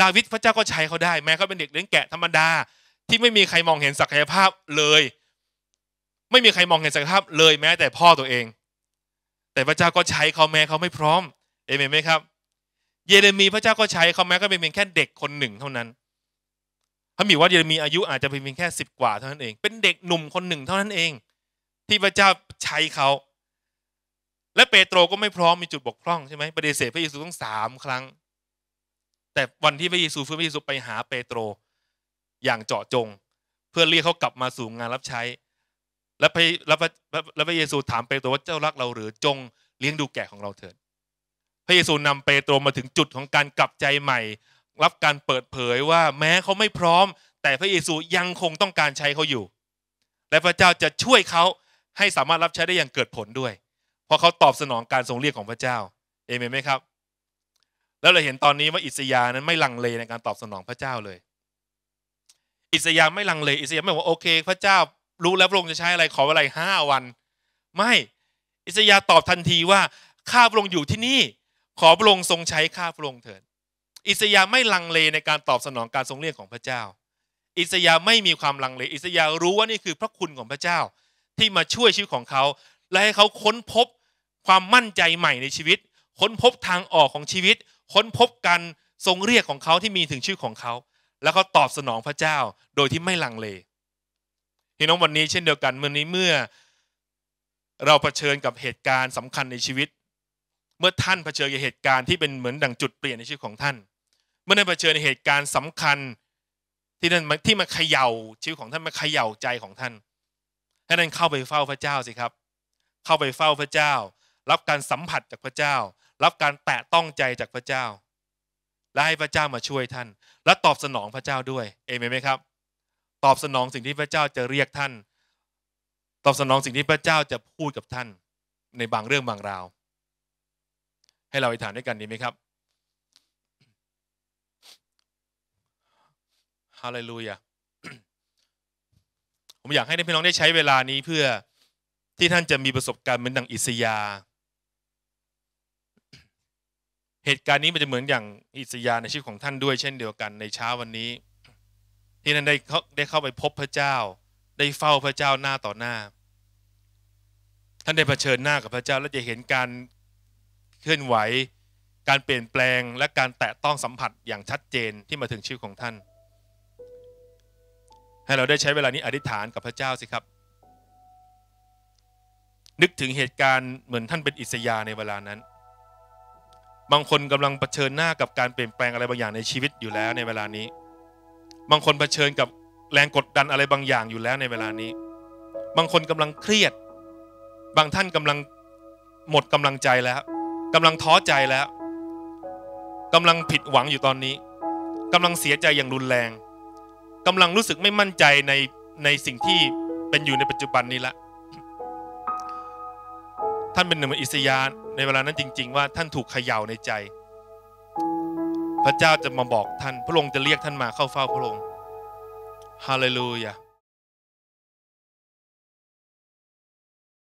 ดาวิดพระเจ้าก็ใช้เขาได้แม้เขาเป็นเด็กเลี้ยงแกะธรรมดาที่ไม่มีใครมองเห็นศักยภาพเลย ไม่มีใครมองเห็นศักยภาพ เลยแม้แต่พ่อตัวเอง แต่พระเจ้าก็ใช้เขาแม้เขาไม่พร้อมเอเมนไหมครับเยเรมีพระเจ้าก็ใช้เขาแม้ก็เป็นเพียงแค่เด็กคนหนึ่งเท่านั้นพระมีว่าเยเรมีอายุอาจจะเป็นเพียงแค่สิบกว่าเท่านั้นเองเป็นเด็กหนุ่มคนหนึ่งเท่านั้นเอง ที่พระเจ้าใช้เขา และเปโตรก็ไม่พร้อมมีจุดบกพร่องใช่ไหมปฏิเสธพระเยซูตั้งสามครั้งแต่วันที่พระเยซูฟื้นพระเยซูไปหาเปโตรอย่างเจาะจง เพื่อเรียกเขากลับมาสู่งานรับใช้ และพระและพระเยซูถามเปโตรว่าเจ้ารักเราหรือจงเลี้ยงดูแก่ของเราเถิด พระเยซูนำเปโตรมาถึงจุดของการกลับใจใหม่ รับการเปิดเผยว่า แม้เขาไม่พร้อม แต่พระเยซูยังคงต้องการใช้เขาอยู่ และพระเจ้าจะช่วยเขาให้สามารถรับใช้ได้อย่างเกิดผลด้วย เพราะเขาตอบสนองการทรงเรียกของพระเจ้าเอเมนไหมครับแล้วเราเห็นตอนนี้ว่าอิสยานั้นไม่ลังเลในการตอบสนองพระเจ้าเลย อิสยาไม่ลังเล อิสยาไม่บอกโอเคพระเจ้ารู้แล้วพระองค์จะใช้อะไรขอเวลาห้าวัน ไม่ อิสยาตอบทันทีว่า ข้าพระองค์อยู่ที่นี่ขอพระองค์ทรงใช้ข้าพระองค์เถิด อิสยาไม่ลังเลในการตอบสนองการทรงเรียกของพระเจ้า อิสยาไม่มีความลังเล อิสยารู้ว่านี่คือพระคุณของพระเจ้าที่มาช่วยชีวิตของเขา และให้เขาค้นพบความมั่นใจใหม่ในชีวิต ค้นพบทางออกของชีวิตค้นพบกันทรงเรียกของเขาที่มีถึงชื่อของเขา แล้วเขาตอบสนองพระเจ้าโดยที่ไม่ลังเลพี่น้องวันนี้เช่นเดียวกันเมื่อนี้เมื่อ เราเผชิญกับเหตุการณ์สำคัญในชีวิต เมื่อท่านเผชิญกับเหตุการณ์ที่เป็นเหมือนดังจุดเปลี่ยนในชีวิตของท่าน เมื่อได้เผชิญเหตุการณ์สำคัญที่นั่นที่มาเขย่าชีวิตของท่านมาเขย่าใจของท่านให้น่้นเข้าไปเฝ้าพระเจ้าสิครับ เข้าไปเฝ้าพระเจ้า รับการสัมผัสจากพระเจ้ารับการแตะต้องใจจากพระเจ้า และให้พระเจ้ามาช่วยท่าน และตอบสนองพระเจ้าด้วย เอเมนไหมครับ ตอบสนองสิ่งที่พระเจ้าจะเรียกท่าน ตอบสนองสิ่งที่พระเจ้าจะพูดกับท่านในบางเรื่องบางราว ให้เราอธิษฐานด้วยกันดีไหมครับฮาเลลูยาผมอยากให้พี่น้องได้ใช้เวลานี้เพื่อที่ท่านจะมีประสบการณ์เหมือนดังอิสยาห์เหตุการณ์นี้มันจะเหมือนอย่างอิสยาในชีวิตของท่านด้วยเช่นเดียวกันในเช้าวันนี้ ที่ั่านได้ได้เข้าไปพบพระเจ้า ได้เฝ้าพระเจ้าหน้าต่อหน้า ท่านได้เผชิญหน้ากับพระเจ้าและจะเห็นการเคลื่อนไหว การเปลี่ยนแปลง และการแตะต้องสัมผัสอย่างชัดเจนที่มาถึงชีวิตของท่าน ให้เราได้ใช้เวลานี้อธิษฐานกับพระเจ้าสิครับ นึกถึงเหตุการณ์เหมือนท่านเป็นอิสยาในเวลานั้นบางคนกำลังเผชิญหน้ากับการเปลี่ยนแปลงอะไรบางอย่างในชีวิตอยู่แล้วในเวลานี้ บางคนเผชิญกับแรงกดดันอะไรบางอย่างอยู่แล้วในเวลานี้ บางคนกำลังเครียด บางท่านกำลังหมดกำลังใจแล้ว กำลังท้อใจแล้ว กำลังผิดหวังอยู่ตอนนี้ กำลังเสียใจอย่างรุนแรง กำลังรู้สึกไม่มั่นใจในในสิ่งที่เป็นอยู่ในปัจจุบันนี้ละท่านเป็นหนึ่งอิสยาในเวลานั้นจริง ๆ ว่าท่านถูกเขย่าในใจ พระเจ้าจะมาบอกท่าน พระองค์จะเรียกท่านมาเข้าเฝ้าพระองค์ฮาเลลูยา